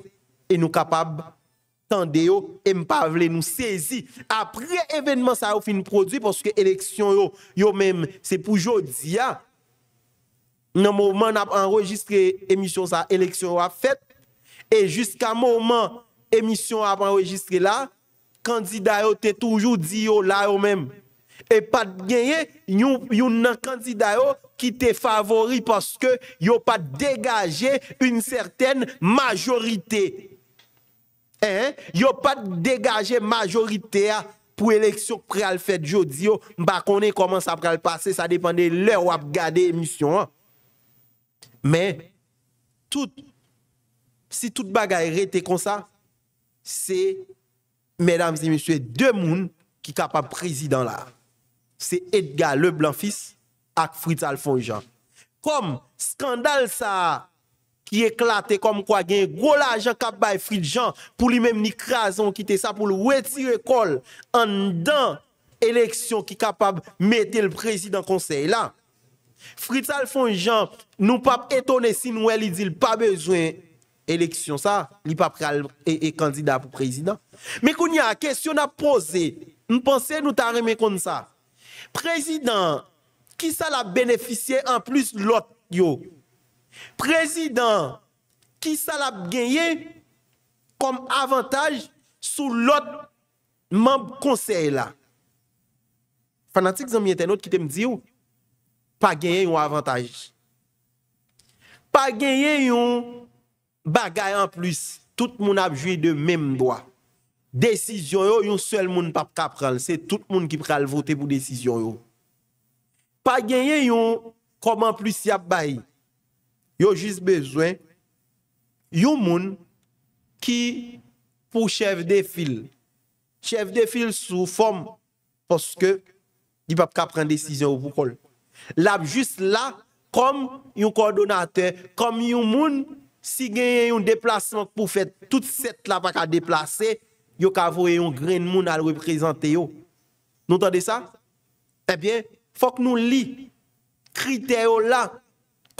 e nou kapab tande yo, e mpavle nou sezi. Apre, evenman sa yo fin produ porske eleksyon yo, yo menm, se pou jodi ya, dans le moment où on a enregistré l'émission, l'élection a fait. Et jusqu'à ce moment émission a enregistré là, le candidat est toujours dit là même. Et pas de gagner, il y un candidat qui était favori parce que n'a pas dégagé une certaine majorité. Hein? n'avez pas dégagé majorité pour l'élection qui fait jeudi. Je ne sais pas comment ça va passer, ça dépend de l'heure où on a regardé l'émission. Hein. Men, tout, si tout bagay rete kon sa, se, medam se mesye, de moun ki kapab prezidant la. Se Edgar le Blanfis ak Fritz Alfons Jean. Kom, skandal sa, ki eklate kom kwa gen gwo la jan kap bay Fritz Jean pou li menm ni krason ki te sa pou le weti rekol an dan eleksyon ki kapab mete l prezidant konsey la. Frits al fon jan nou pap etone si nou el idil pa bezwen eleksyon sa, ni pap kalb e, e kandida pou prezident. Me koun ya, kesyon ap pose, mpense nou ta reme kon sa. Prezident, ki sa la beneficye an plus lot yo? Prezident, ki sa la genye kom avantaj sou lot mb konsey la? Fanatik zanmye tenot ki te mdi yo? pa genye yon avantaj. Pa genye yon bagay an plus, tout moun apjouye de mem doa. Desisyon yon, yon sel moun pap ka prel, se tout moun ki prel vote pou desisyon yon. Pa genye yon, kom an plus si ap bayi. Yon jis bezwen, yon moun ki pou chev defil. Chev defil sou form, poske di pap ka prel desisyon yon pou kol. Là, juste là, comme un coordonnateur, comme un monde, si avez un déplacement pour faire toute cette là pas déplacer, vous ka voyer un grand de monde à représenter yo. entendez ça Eh bien, faut que nous li critères là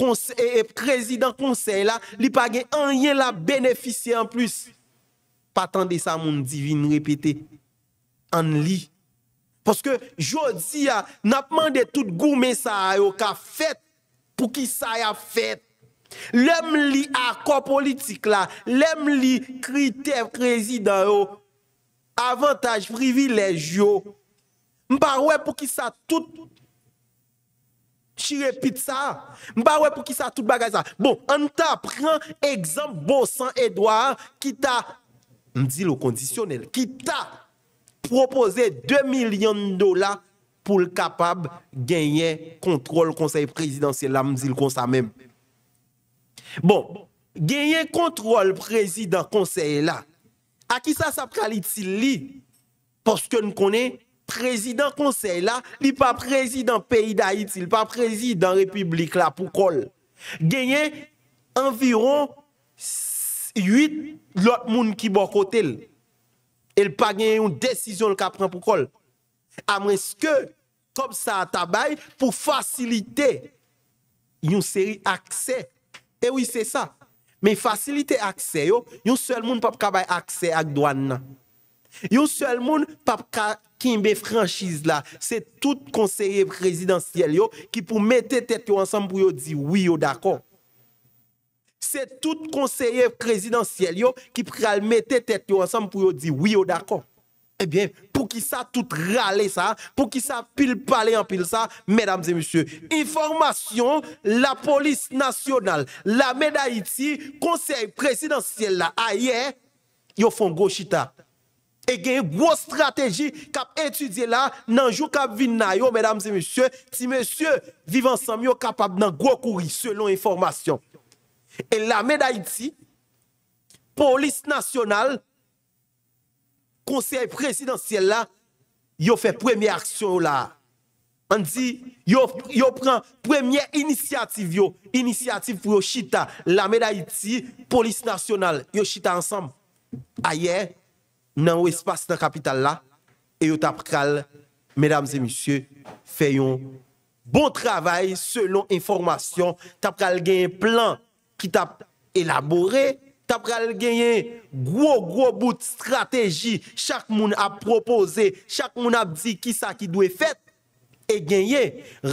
et eh, eh, président conseil là, li pas gagne rien bénéficier en plus. Pas de ça mon divine répété. En li Poske jodi ya, napman de tout goume sa a yo ka fet pou ki sa ya fet. Lem li akor politik la, lem li kritev krezid a yo, avantaj privilej yo. Mba we pou ki sa tout tire pizza. Mba we pou ki sa tout bagaj sa. Bon, an ta pren ekzamp Bonsan Edwaan ki ta, mdi lo kondisyonel, ki ta, Propose 2 milyon dola pou l kapab genye kontrol konsey prezidansye la mzil kon sa men. Bon, genye kontrol prezidansye la, akisa sa pralit si li? Poske nou konen, prezidansye la li pa prezidansye peyi da iti, li pa prezidansye republik la pou kol. Genye environ 8 lot moun ki bo kote l. El pa gen yon desisyon l ka pran pou kol. Amreske, kom sa tabay, pou fasilite yon seri akse. Ewi, se sa. Men fasilite akse yo, yon sel moun pap kabay akse ak doan nan. Yon sel moun pap kakimbe franchise la. Se tout konserye prezidentiel yo ki pou mette tet yo ansam pou yo di wiyo dako. Se tout konseyev prezidansyel yo ki pral mette tet yo ansam pou yo di wiyo dako. Ebyen, eh pou ki sa tout rale sa, pou ki sa pil pale yon pil sa, mèdames et monsye, informasyon, la polis nasyonal, la mèd a iti, konseyev prezidansyel la a ye, yo fon gwo chita. E gen yon gwo strateji kap entudye la nanjou kap vinna yo, mèdames et monsye, si monsye vivansam yo kapab nan gwo kouri selon informasyon. E la Medayeti, polis nasyonal, konsey presidansyel la, yo fe premye aksyon yo la. An di, yo pren premye inisiyatif yo, inisiyatif yo chita. La Medayeti, polis nasyonal, yo chita ansam. Aye, nan ou espas nan kapital la, yo tapkal, medamze misye, feyon bon travay, selon informasyon, tapkal gen plan. ki tap elabore, tap gale genye gwo gwo bout strateji, chak moun ap propoze, chak moun ap di ki sa ki dwe fet, e genye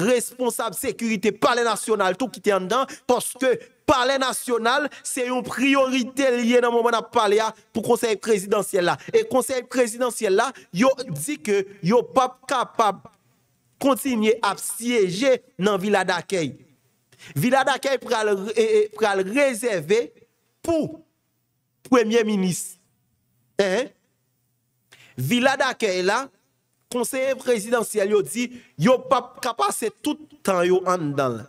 responsab sekurite pale nasyonal tou ki ten dan, poske pale nasyonal se yon priorite liye nan mouman ap pale ya pou konseye prezidentiel la. E konseye prezidentiel la, yo di ke yo pap kapab kontinye ap siyeje nan vila dakey. Villa d'accueil pour le pour Premier ministre. Hein? Villa d'accueil là, conseiller présidentiel yo dit yo pas passer tout temps yo en dedans.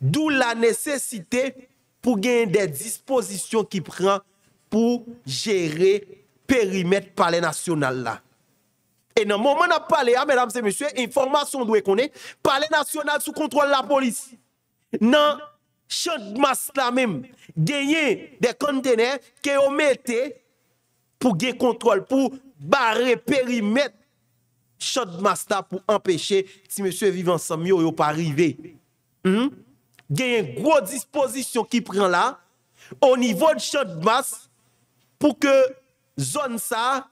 D'où la nécessité pour gagner des dispositions qui prend pour gérer périmètre palais national là. Et dans le moment où on a mesdames et messieurs, information doit connaître, palais national sous contrôle de la police dans champ de masse là même, gagner des conteneurs que vous mis pour le contrôle, pour barrer périmètre champ de masse pour empêcher si monsieur vivant ensemble, yo, pas arrivé. Hmm? une grosse disposition qui prend là au niveau de champ de masse pour que zone ça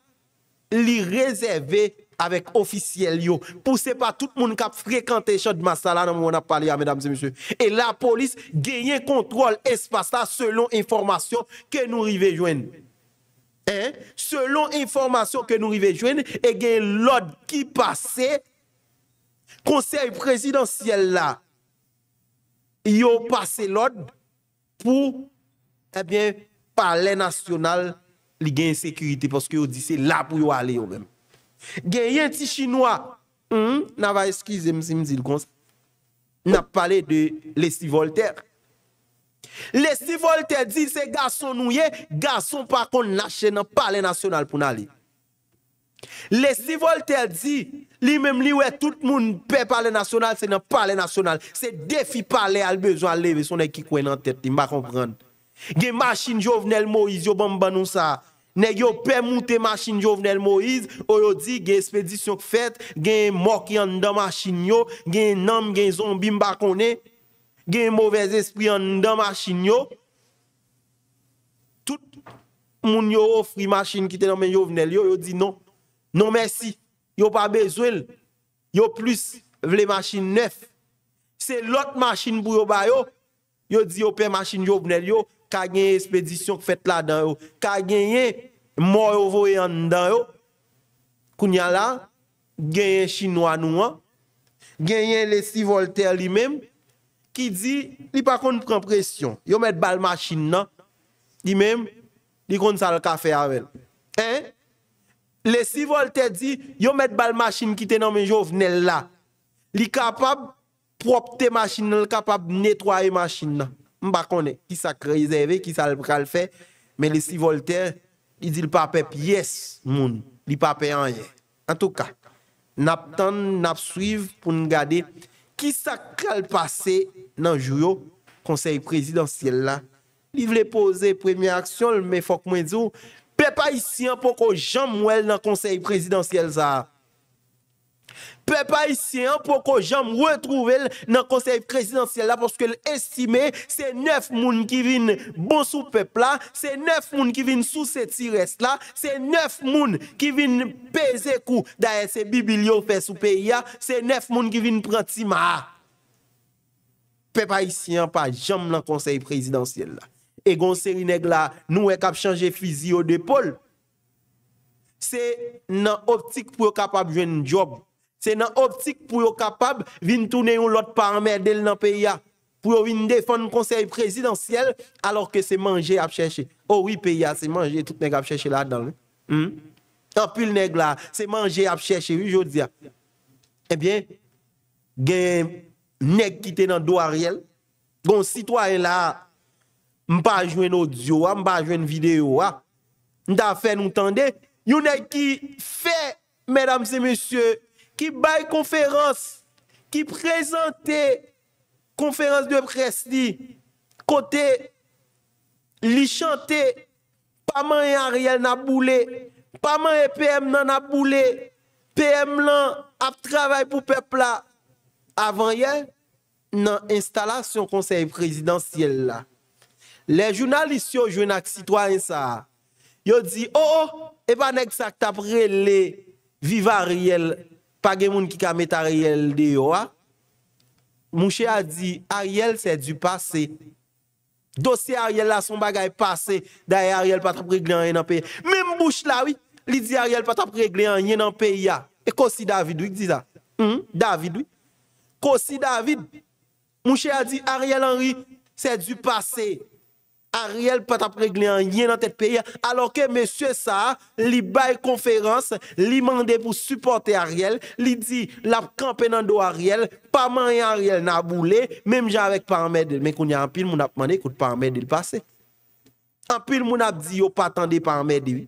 li réservée avec officiel yo. par pas tout le monde qui a fréquenté de Massala dans on a parlé, hein, mesdames et messieurs. Et la police gagne contrôle espace là selon information que nous rive joindre. Hein? Selon information que nous arrivons joindre et gagne l'ordre qui passait conseil présidentiel là. Yo passé l'ordre pour eh bien palais national li gen sécurité parce que yo dit c'est là pour yo aller yo même. Gen yon ti chinois, hmm? na va eskize msi mzil gons, na pale de lesti Voltaire. Lesti Voltaire di se gason nouye, gason pa kon nache nan pale nasyonal pou nale. Lesti Voltaire di, li mem li we tout moun pe pale nasyonal se nan pale nasyonal. Se defi pale al bezwa leve son e kikwen nan tet, di mba kompren. Gen masin jovnel mo, iz yo bamba nou sa a. Ne yo pè moutè machin yo vnel Moïse, o yo di gen spedisyon k fèt, gen mok yon dan machin yo, gen nam gen zombim bakone, gen mouvez espri yon dan machin yo. Tout moun yo ofri machin ki te nan men yo vnel yo, yo di non. Non mersi. Yo pa bezwil. Yo plus vle machin nef. Se lot machin bou yo bayo, yo di yo pè machin yo vnel yo, ka genye espedisyon k fèt la dan yo, ka genye moro vo yon dan yo, kou nyan la, genye chinois nou an, genye lesi Voltaire li men, ki di, li pa kon pren presyon, yo met bal masin nan, li men, li kon sal kafe avèl. Hein? Lesi Voltaire di, yo met bal masin ki te nan men jovnel la, li kapab propte masin nan, li kapab netwaye masin nan. Mba konè, ki sa krezeve, ki sa al pral fe, men le si Voltaire, li di l pa pep yes, moun, li pa pe anje. An tou ka, nap tan, nap suiv pou nou gade, ki sa krel pase nan juyo konsey presidansyel la. Li vle pose premye aksyon, l men fok mwen dzou, pe pa isi an pou ko jan mwen nan konsey presidansyel sa a. Pe pa isye an pou ko jam wetrouvel nan konsey presidansyel la pwoske l estime se nef moun ki vin bon sou pep la, se nef moun ki vin sou se ti res la, se nef moun ki vin peze kou da e se bibilyo fe sou pe ya, se nef moun ki vin pranti ma. Pe pa isye an pa jam lan konsey presidansyel la. E gon seri neg la nou e kap chanje fizio de pol. Se nan optik pou e kap ap jwen job. Se nan optik pou yo kapab vin tounen yon lot pa amerdel nan peya. Pou yo vin defan m konser presidansyel alor ke se manje ap cheshe. Owi oh peya, se manje tout neg ap cheshe la dan. Hmm? Anpil neg la, se manje ap cheshe. Vi joudia. Ebyen, eh gen neg ki te nan do ariel gon sitwa en la mpa jwen audio, mpa jwen video. Nda fe nou tende, yon neg ki fe, medam se mesye, ki bay konferans, ki prezante konferans de presti, kote li chante, pa man yon e ariel na boule, pa man yon e PM nan na boule, PM lan ap travay pou pepla, avan yon nan instalasyon konsey presidansyel la. Le jounalisyon jounak sitwany sa, yo di, oh, oh, e pa nek sakta prele viva ariel, pas de monde qui a mis Ariel yoa. Mouché a dit, Ariel, c'est du passé. Dossier Ariel là, son bagay passé. D'ailleurs, Ariel pas trop réglé rien en pays. Même bouche là, oui. Il dit Ariel pas trop réglé rien dans pays. Et Kossi David, oui, dit ça. Hmm? David, oui. si David. Mouché a dit, Ariel Henry, c'est du passé. Ariel pat ap regle an yen nan tet peye, alo ke mè sè sa, li bay konferans, li mande pou supporte Ariel, li di la kampenando Ariel, pa man yon Ariel nan boulè, mè mè jan avèk pa an mèdè, mè koun ya an pil moun ap mande kout pa an mèdè l'pase. An pil moun ap di yo patande pa an mèdè vi.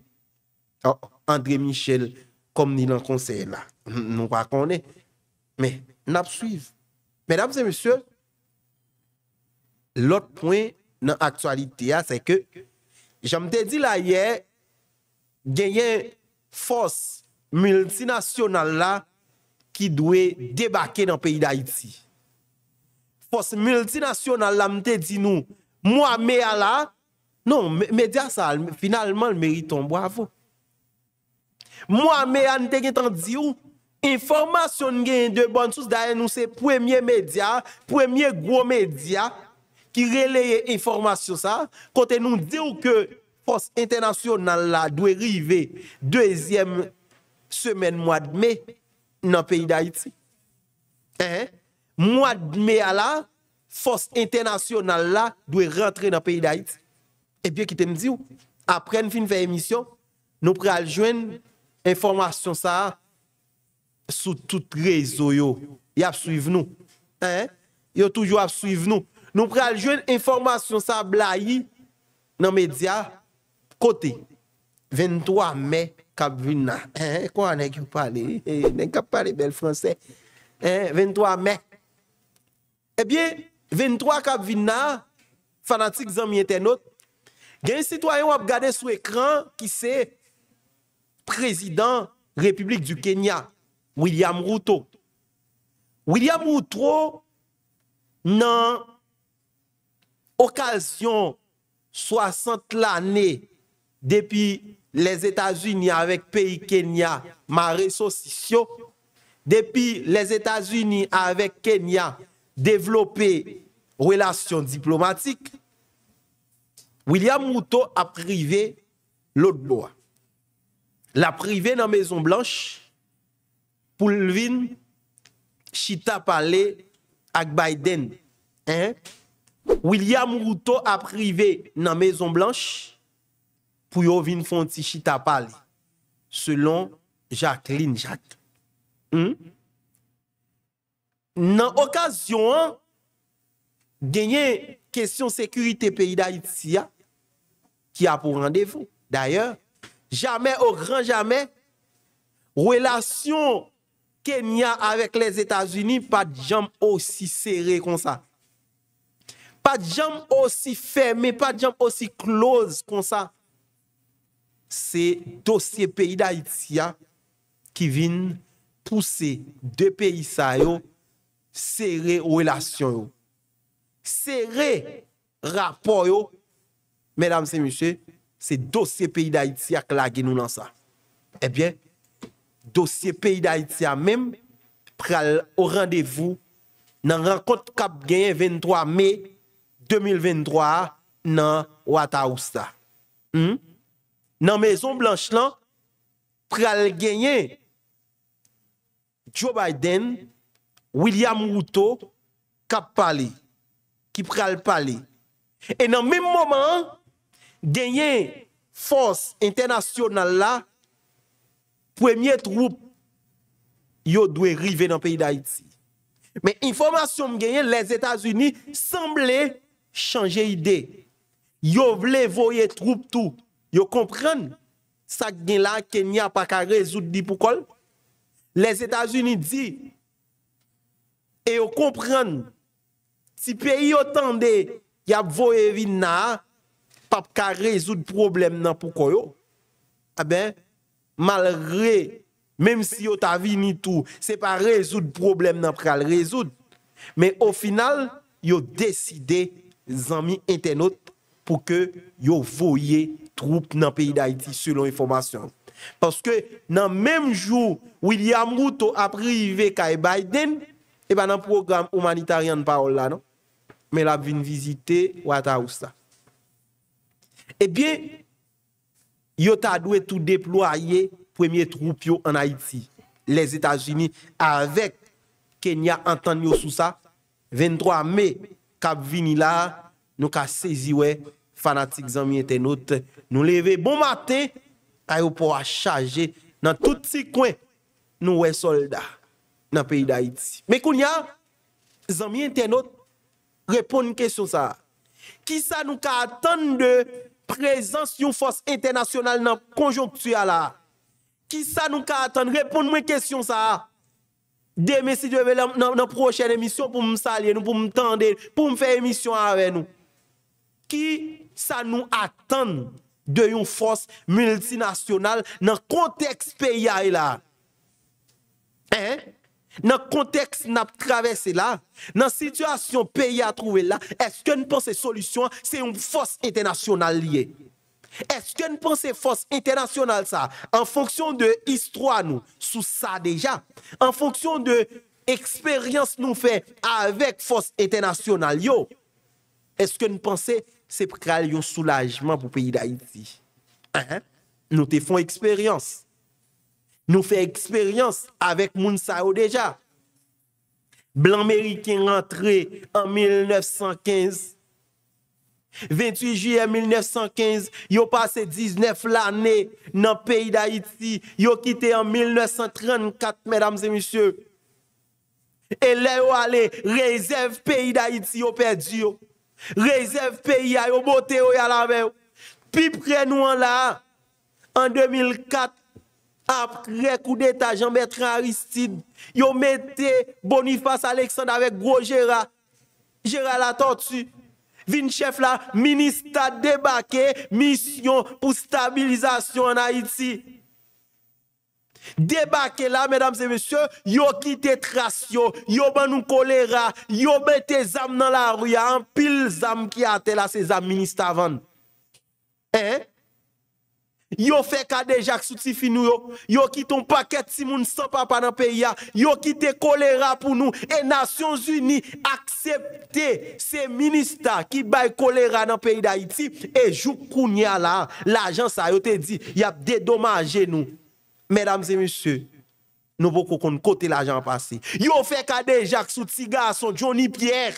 Oh, André Michel, kom ni lan konsey la, nou pa konè. Mè, nab suive. Mèdèm se mè sè, l'ot pwen, nan aktualite ya, se ke... Je mte di la ye... genyen fos multinasyonal la ki dwe debake nan peyi da iti. Fos multinasyonal la mte di nou mwa meya la... Non, media sa almen, finalman l meriton bo avon. Mwa meya nte genye tan di ou informasyon genye de bon souz da ye nou se premye media, premye gwo media... ki releye informasyon sa, kote nou di ou ke fos internasyon nan la dwe rive dwezyem semen mwad me nan peyi da iti. Ehe, mwad me ala, fos internasyon nan la dwe rentre nan peyi da iti. E eh pye ki te mdi ou, apren fin fey emisyon, nou pre aljwen informasyon sa sou tout rezo yo. Yo ap suiv nou. Ehe, yo toujou ap suiv nou. Nou pre aljouen informasyon sa bla yi nan media kote. 23 mai, kab vin nan. Kwa anèk yon pale? Nèk yon pale bel franse. 23 mai. Ebyen, 23 kab vin nan, fanatik zan mi etenot, gen yon sitwayon ap gade sou ekran ki se prezident Republik du Kenya, William Routo. William Routo nan occasion 60 l'année depuis les États-Unis avec pays Kenya, Maré Sosicio, depuis les États-Unis avec Kenya, développer relations diplomatiques, William Mouto a privé l'autre bois. La privé dans Maison Blanche pour le vin, Chita palais avec Biden. Hein? William Routo a prive nan Maison Blanche pou yo vin fonti chita pali, selon Jacqueline Jacques. Hmm? Nan okasyon genye kesyon sekurite peyi da Itziya ki a pou randevo. D'ayor, jamey o gran jamey, relasyon Kenya avek les Etats-Unis pa jam osi sere kon sa. pa djam osi ferme, pa djam osi close kon sa, se dosye peyi da itia ki vin pousse de peyi sa yo, sere ou elasyon yo. Sere rapor yo, medam se miche, se dosye peyi da itia klage nou nan sa. Ebyen, eh dosye peyi da itia, mèm pral ou randevou nan rangkot kap genyen 23 mey, 2023 dans Wataousta. Dans hmm? Dans Maison Blanche, là, pral gagner Joe Biden, William Ruto, Kap Pali, qui pral parler. Et dans le même e moment, gagner force internationale là, premier troupe, yo doit arriver dans le pays d'Haïti. Mais information gagner, les États-Unis semblaient changer idée. Yo vle voyer troupe tout. Yo comprennent ça gen là Kenya pas qu'à résoudre dit pourquoi. Les États-Unis dit et yo comprennent si pays otande y a voyer vin na pas qu'à résoudre problème nan pourquoi yo. Eh ben malgré même si yo ta vini tout, c'est pas résoudre problème nan pral résoudre. Mais au final, yo décidé amis internautes pour que vous voyez troupes dans le pays d'Haïti selon information. Parce que dans le même jour, William Ruto a privé Kai Biden, et ben, dans le programme humanitaire parole là, Mais il a visiter Eh bien, yo ta dû tout déployer premier troupes en Haïti. Les États-Unis avec Kenya entendent sous ça 23 mai Kab vini la nou ka sezi we fanatik zanmi internet nou leve bon mate a yo por a chaje nan tout si kwen nou we solda nan peyi da iti. Mekoun ya zanmi internet repon mwen kesyon sa ki sa nou ka atan de prezans yon fos internasyonal nan konjonktu ya la ki sa nou ka atan repon mwen kesyon sa. Demain, si tu veux, dans la prochaine émission, pour me saluer, pour me tendre, pour me faire émission avec nous. Qui ça nous attend de une force multinationale dans le contexte pays là? Hein? Dans le contexte n'a traversé là, dans la situation pays à trouver là, est-ce que nous pensons que la solution, c'est une force internationale liée? Est-ce que nous pensons force internationale ça, en fonction de l'histoire nous, sous ça déjà, en fonction de expérience nous fait avec force internationale yo, est-ce que nous pensons c'est pour un soulagement pour le pays d'Haïti? Hein? Nous te expérience. Nous fait expérience avec Mounsao déjà. Blanc américain rentré en 1915 28 juye 1915, yo pase 19 lane nan peyi d'Haïti, yo kite en 1934, mèdames et monsieurs. E le yo ale, rezèv peyi d'Haïti yo perdi yo. Rezèv peyi a yo, bote yo yalame yo. Pi pre nou an la, an 2004, ap re kou de tajan mètre Aristide, yo mète Boniface Alexandre avek gro Gérard. Gérard la tortue. Vin chef là, ministre débarqué, mission pour stabilisation en Haïti. Débarqué là, mesdames et messieurs, yo quitté trace yo, yo ban nous choléra, yo des zam dans la rue, en pile zam qui a là, ces zam ministre avant. Hein? Yo fait Jacques Souti Tifinou yo. Yo quitté un paquet si moun sans papa nan pays ya. Yo quitté choléra pour nous. Et Nations Unies accepté ces ministres qui baye choléra dans pays d'Haïti. Et jou kounya la l'agence a yo te dit, y a dédommagé nous. Mesdames et messieurs, nous pouvons kon côté l'argent passé. Yo fait kade Jacques Souti garçon Johnny Pierre.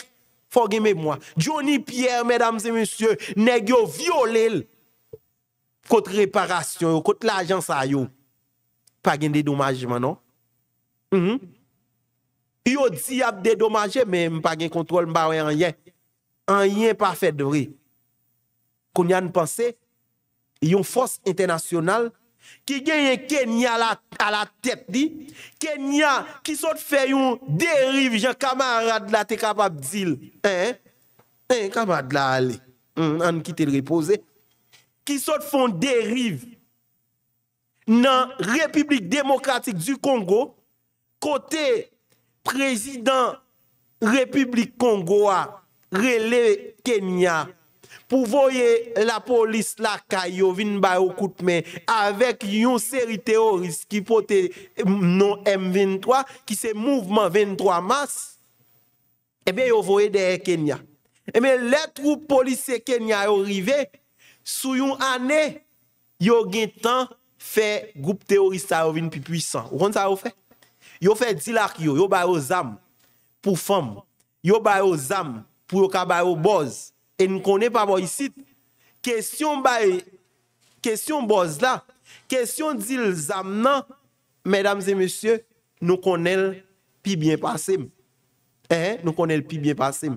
Forgive moi. Johnny Pierre, mesdames et messieurs, nèg yo violé kote reparasyon yo, kote l'ajans a yo, pa gen dedomajman, no? Mm-hmm. Yo di ap dedomaje, men pa gen kontrol mbawe an yen. An yen pa fedre. Koun yan panse, yon fos internasyonal, ki gen yon Kenya a la tep di, Kenya, ki sot fe yon deriv jan kamarad la te kapab zil, eh, eh, kamarad la ale, mm, an ki te repose, ki sot fon deriv nan Republik Demokratik du Kongo, kote prezident Republik Kongo a rele Kenya, pou voye la polis la ka eh yo vin bayo koutme, avek yon seri teoris ki pote non M23, ki se mouvman 23 mas, ebe yo voye der Kenya. Ebe eh letrou polis se Kenya yo rive, Sou yon ane, yo gen tan fe goup teorist a yo vin pi pwisan. Ou kon sa yo fe? Yo fe di lak yo, yo bayo zam pou fam. Yo bayo zam pou yo ka bayo boz. E nou konen pa vo yisit. Kesyon baye, kesyon boz la. Kesyon di l zam nan, medam ze monsye, nou konen pi bien pasem. Eh, nou konen pi bien pasem.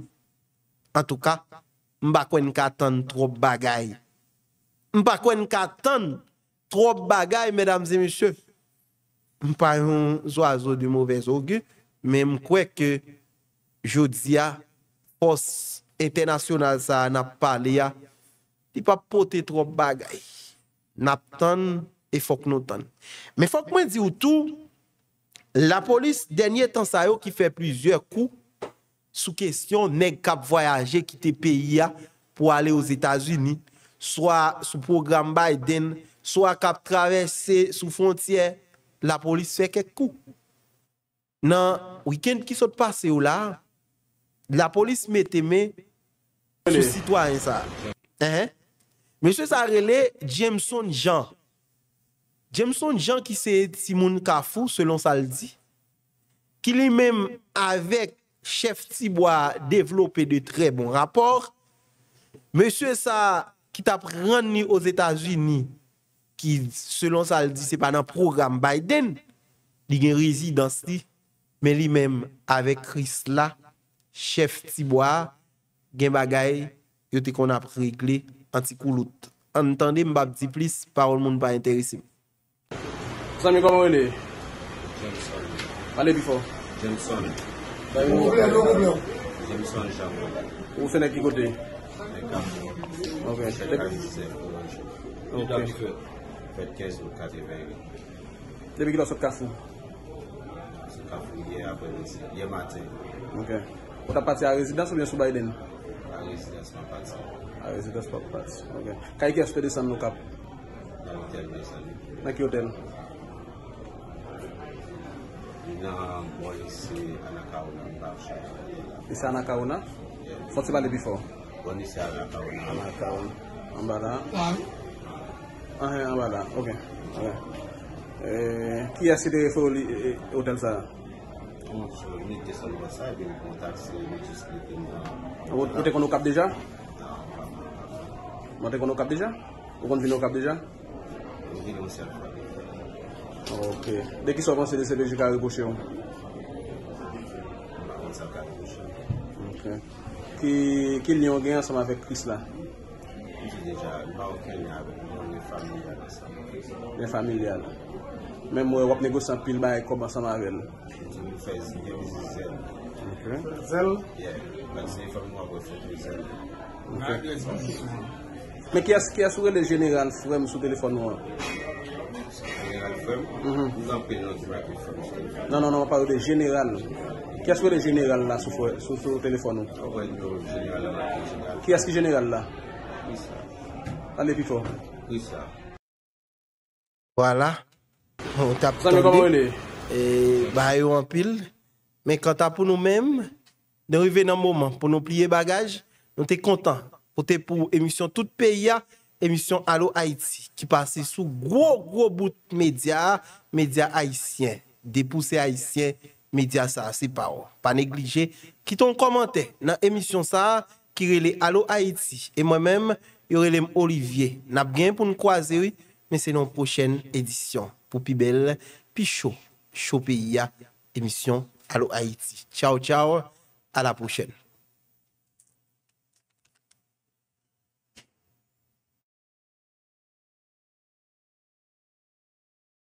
En tou ka, mba kwen katan tro bagay. M pa kwen katen trob bagay, mèdames et monsieurs, m pa yon zwa zo di mouvez ogye, m kwen ke jodi ya, pos internasyonal sa nap pale ya, di pa pote trob bagay, nap ten, e fok nou ten. M fok mwen di woutou, la polis denye tan sayo ki fe plizye kou, sou kesyon neg kap voyaje ki te peyi ya, pou ale yo zetaz uni, swa sou program Biden, swa kap travese sou fontye, la polis fe kek kou. Nan, wikend ki sot pase ou la, la polis me teme sou sitwany sa. Eh, eh. Monsie sa rele, Jameson Jean. Jameson Jean ki se Timoun Kafou, selon sa l'di, ki li menm avek chef Tibwa devlope de tre bon rapor, monsie sa tap rande ni o Zeta Gini ki selon sa al di se pa nan program Biden li gen rezidansi men li menm avek Chris la chef tibwa gen bagay yote kon ap regle an ti koulout entande mbap di plis, parol moun pa enterisim Samy Pamoele Jenson Ale Bifo Jenson Jenson Jenson Ok. Ok. Jebi ki do sop kafi? Sop kafi, ye apwen. Ye maten. Ok. Ota pati a rezidans ou yon soubay den? A rezidans pou pati. A rezidans pou pati. Ok. Kaye ki e spedis an nou kap? Na ki otel. Na ki otel? Na boy isi an akawna mba fsyan. Isi an akawna? Fotsi bali bifo? Fotsi bali bifo? Kwa ni se ah, eh, eh, a la kaon. A la kaon. An ba la? Wan. A he an ba la. Ok. Ki aside fe o eh, hotel sa? On se o nite san wasa e bine kontak se. On se o nite san wasa e bine kontak ah, se. Ou te kono kap deja? Nan. Ou te kono kap deja? Ou kon vini o kap deja? Ou vini o se a la kaon. Ok. De ki sopan se dese de jika reboche yon? Nan. Ki yon gen anseman vek kris la? Di deja, ba ou ken yon, yon de familial anseman. De familial. Men mou e wap negosan pilman e kom anseman vel? Di nou fay si gen vizil zel. Zel? Ye, vizil zel. Me ki asure le general frem sou telefon nou an? General frem? Mhm. Non, non, nan wap parle de general frem. Qui est ce que le général là sur le téléphone Qui est-ce que général là Allez plus fort. Voilà. On tape Et bah yo en pile. Mais quand t'as pour nous-mêmes, d'arriver dans le moment pour nous plier bagage, nous t'es content. Pour t'es pour émission tout pays émission Allo Haïti qui passait sous gros gros bout de médias, médias haïtiens, dépoussés haïtiens média ça c'est pas pas négliger qui ton commentaire dans émission ça qui relait Allo Haïti et moi-même Yorelem Olivier n'a bien pour nous croiser mais c'est dans prochaine édition pour plus belle plus chaud chaud pays émission Allo Haïti ciao ciao à la prochaine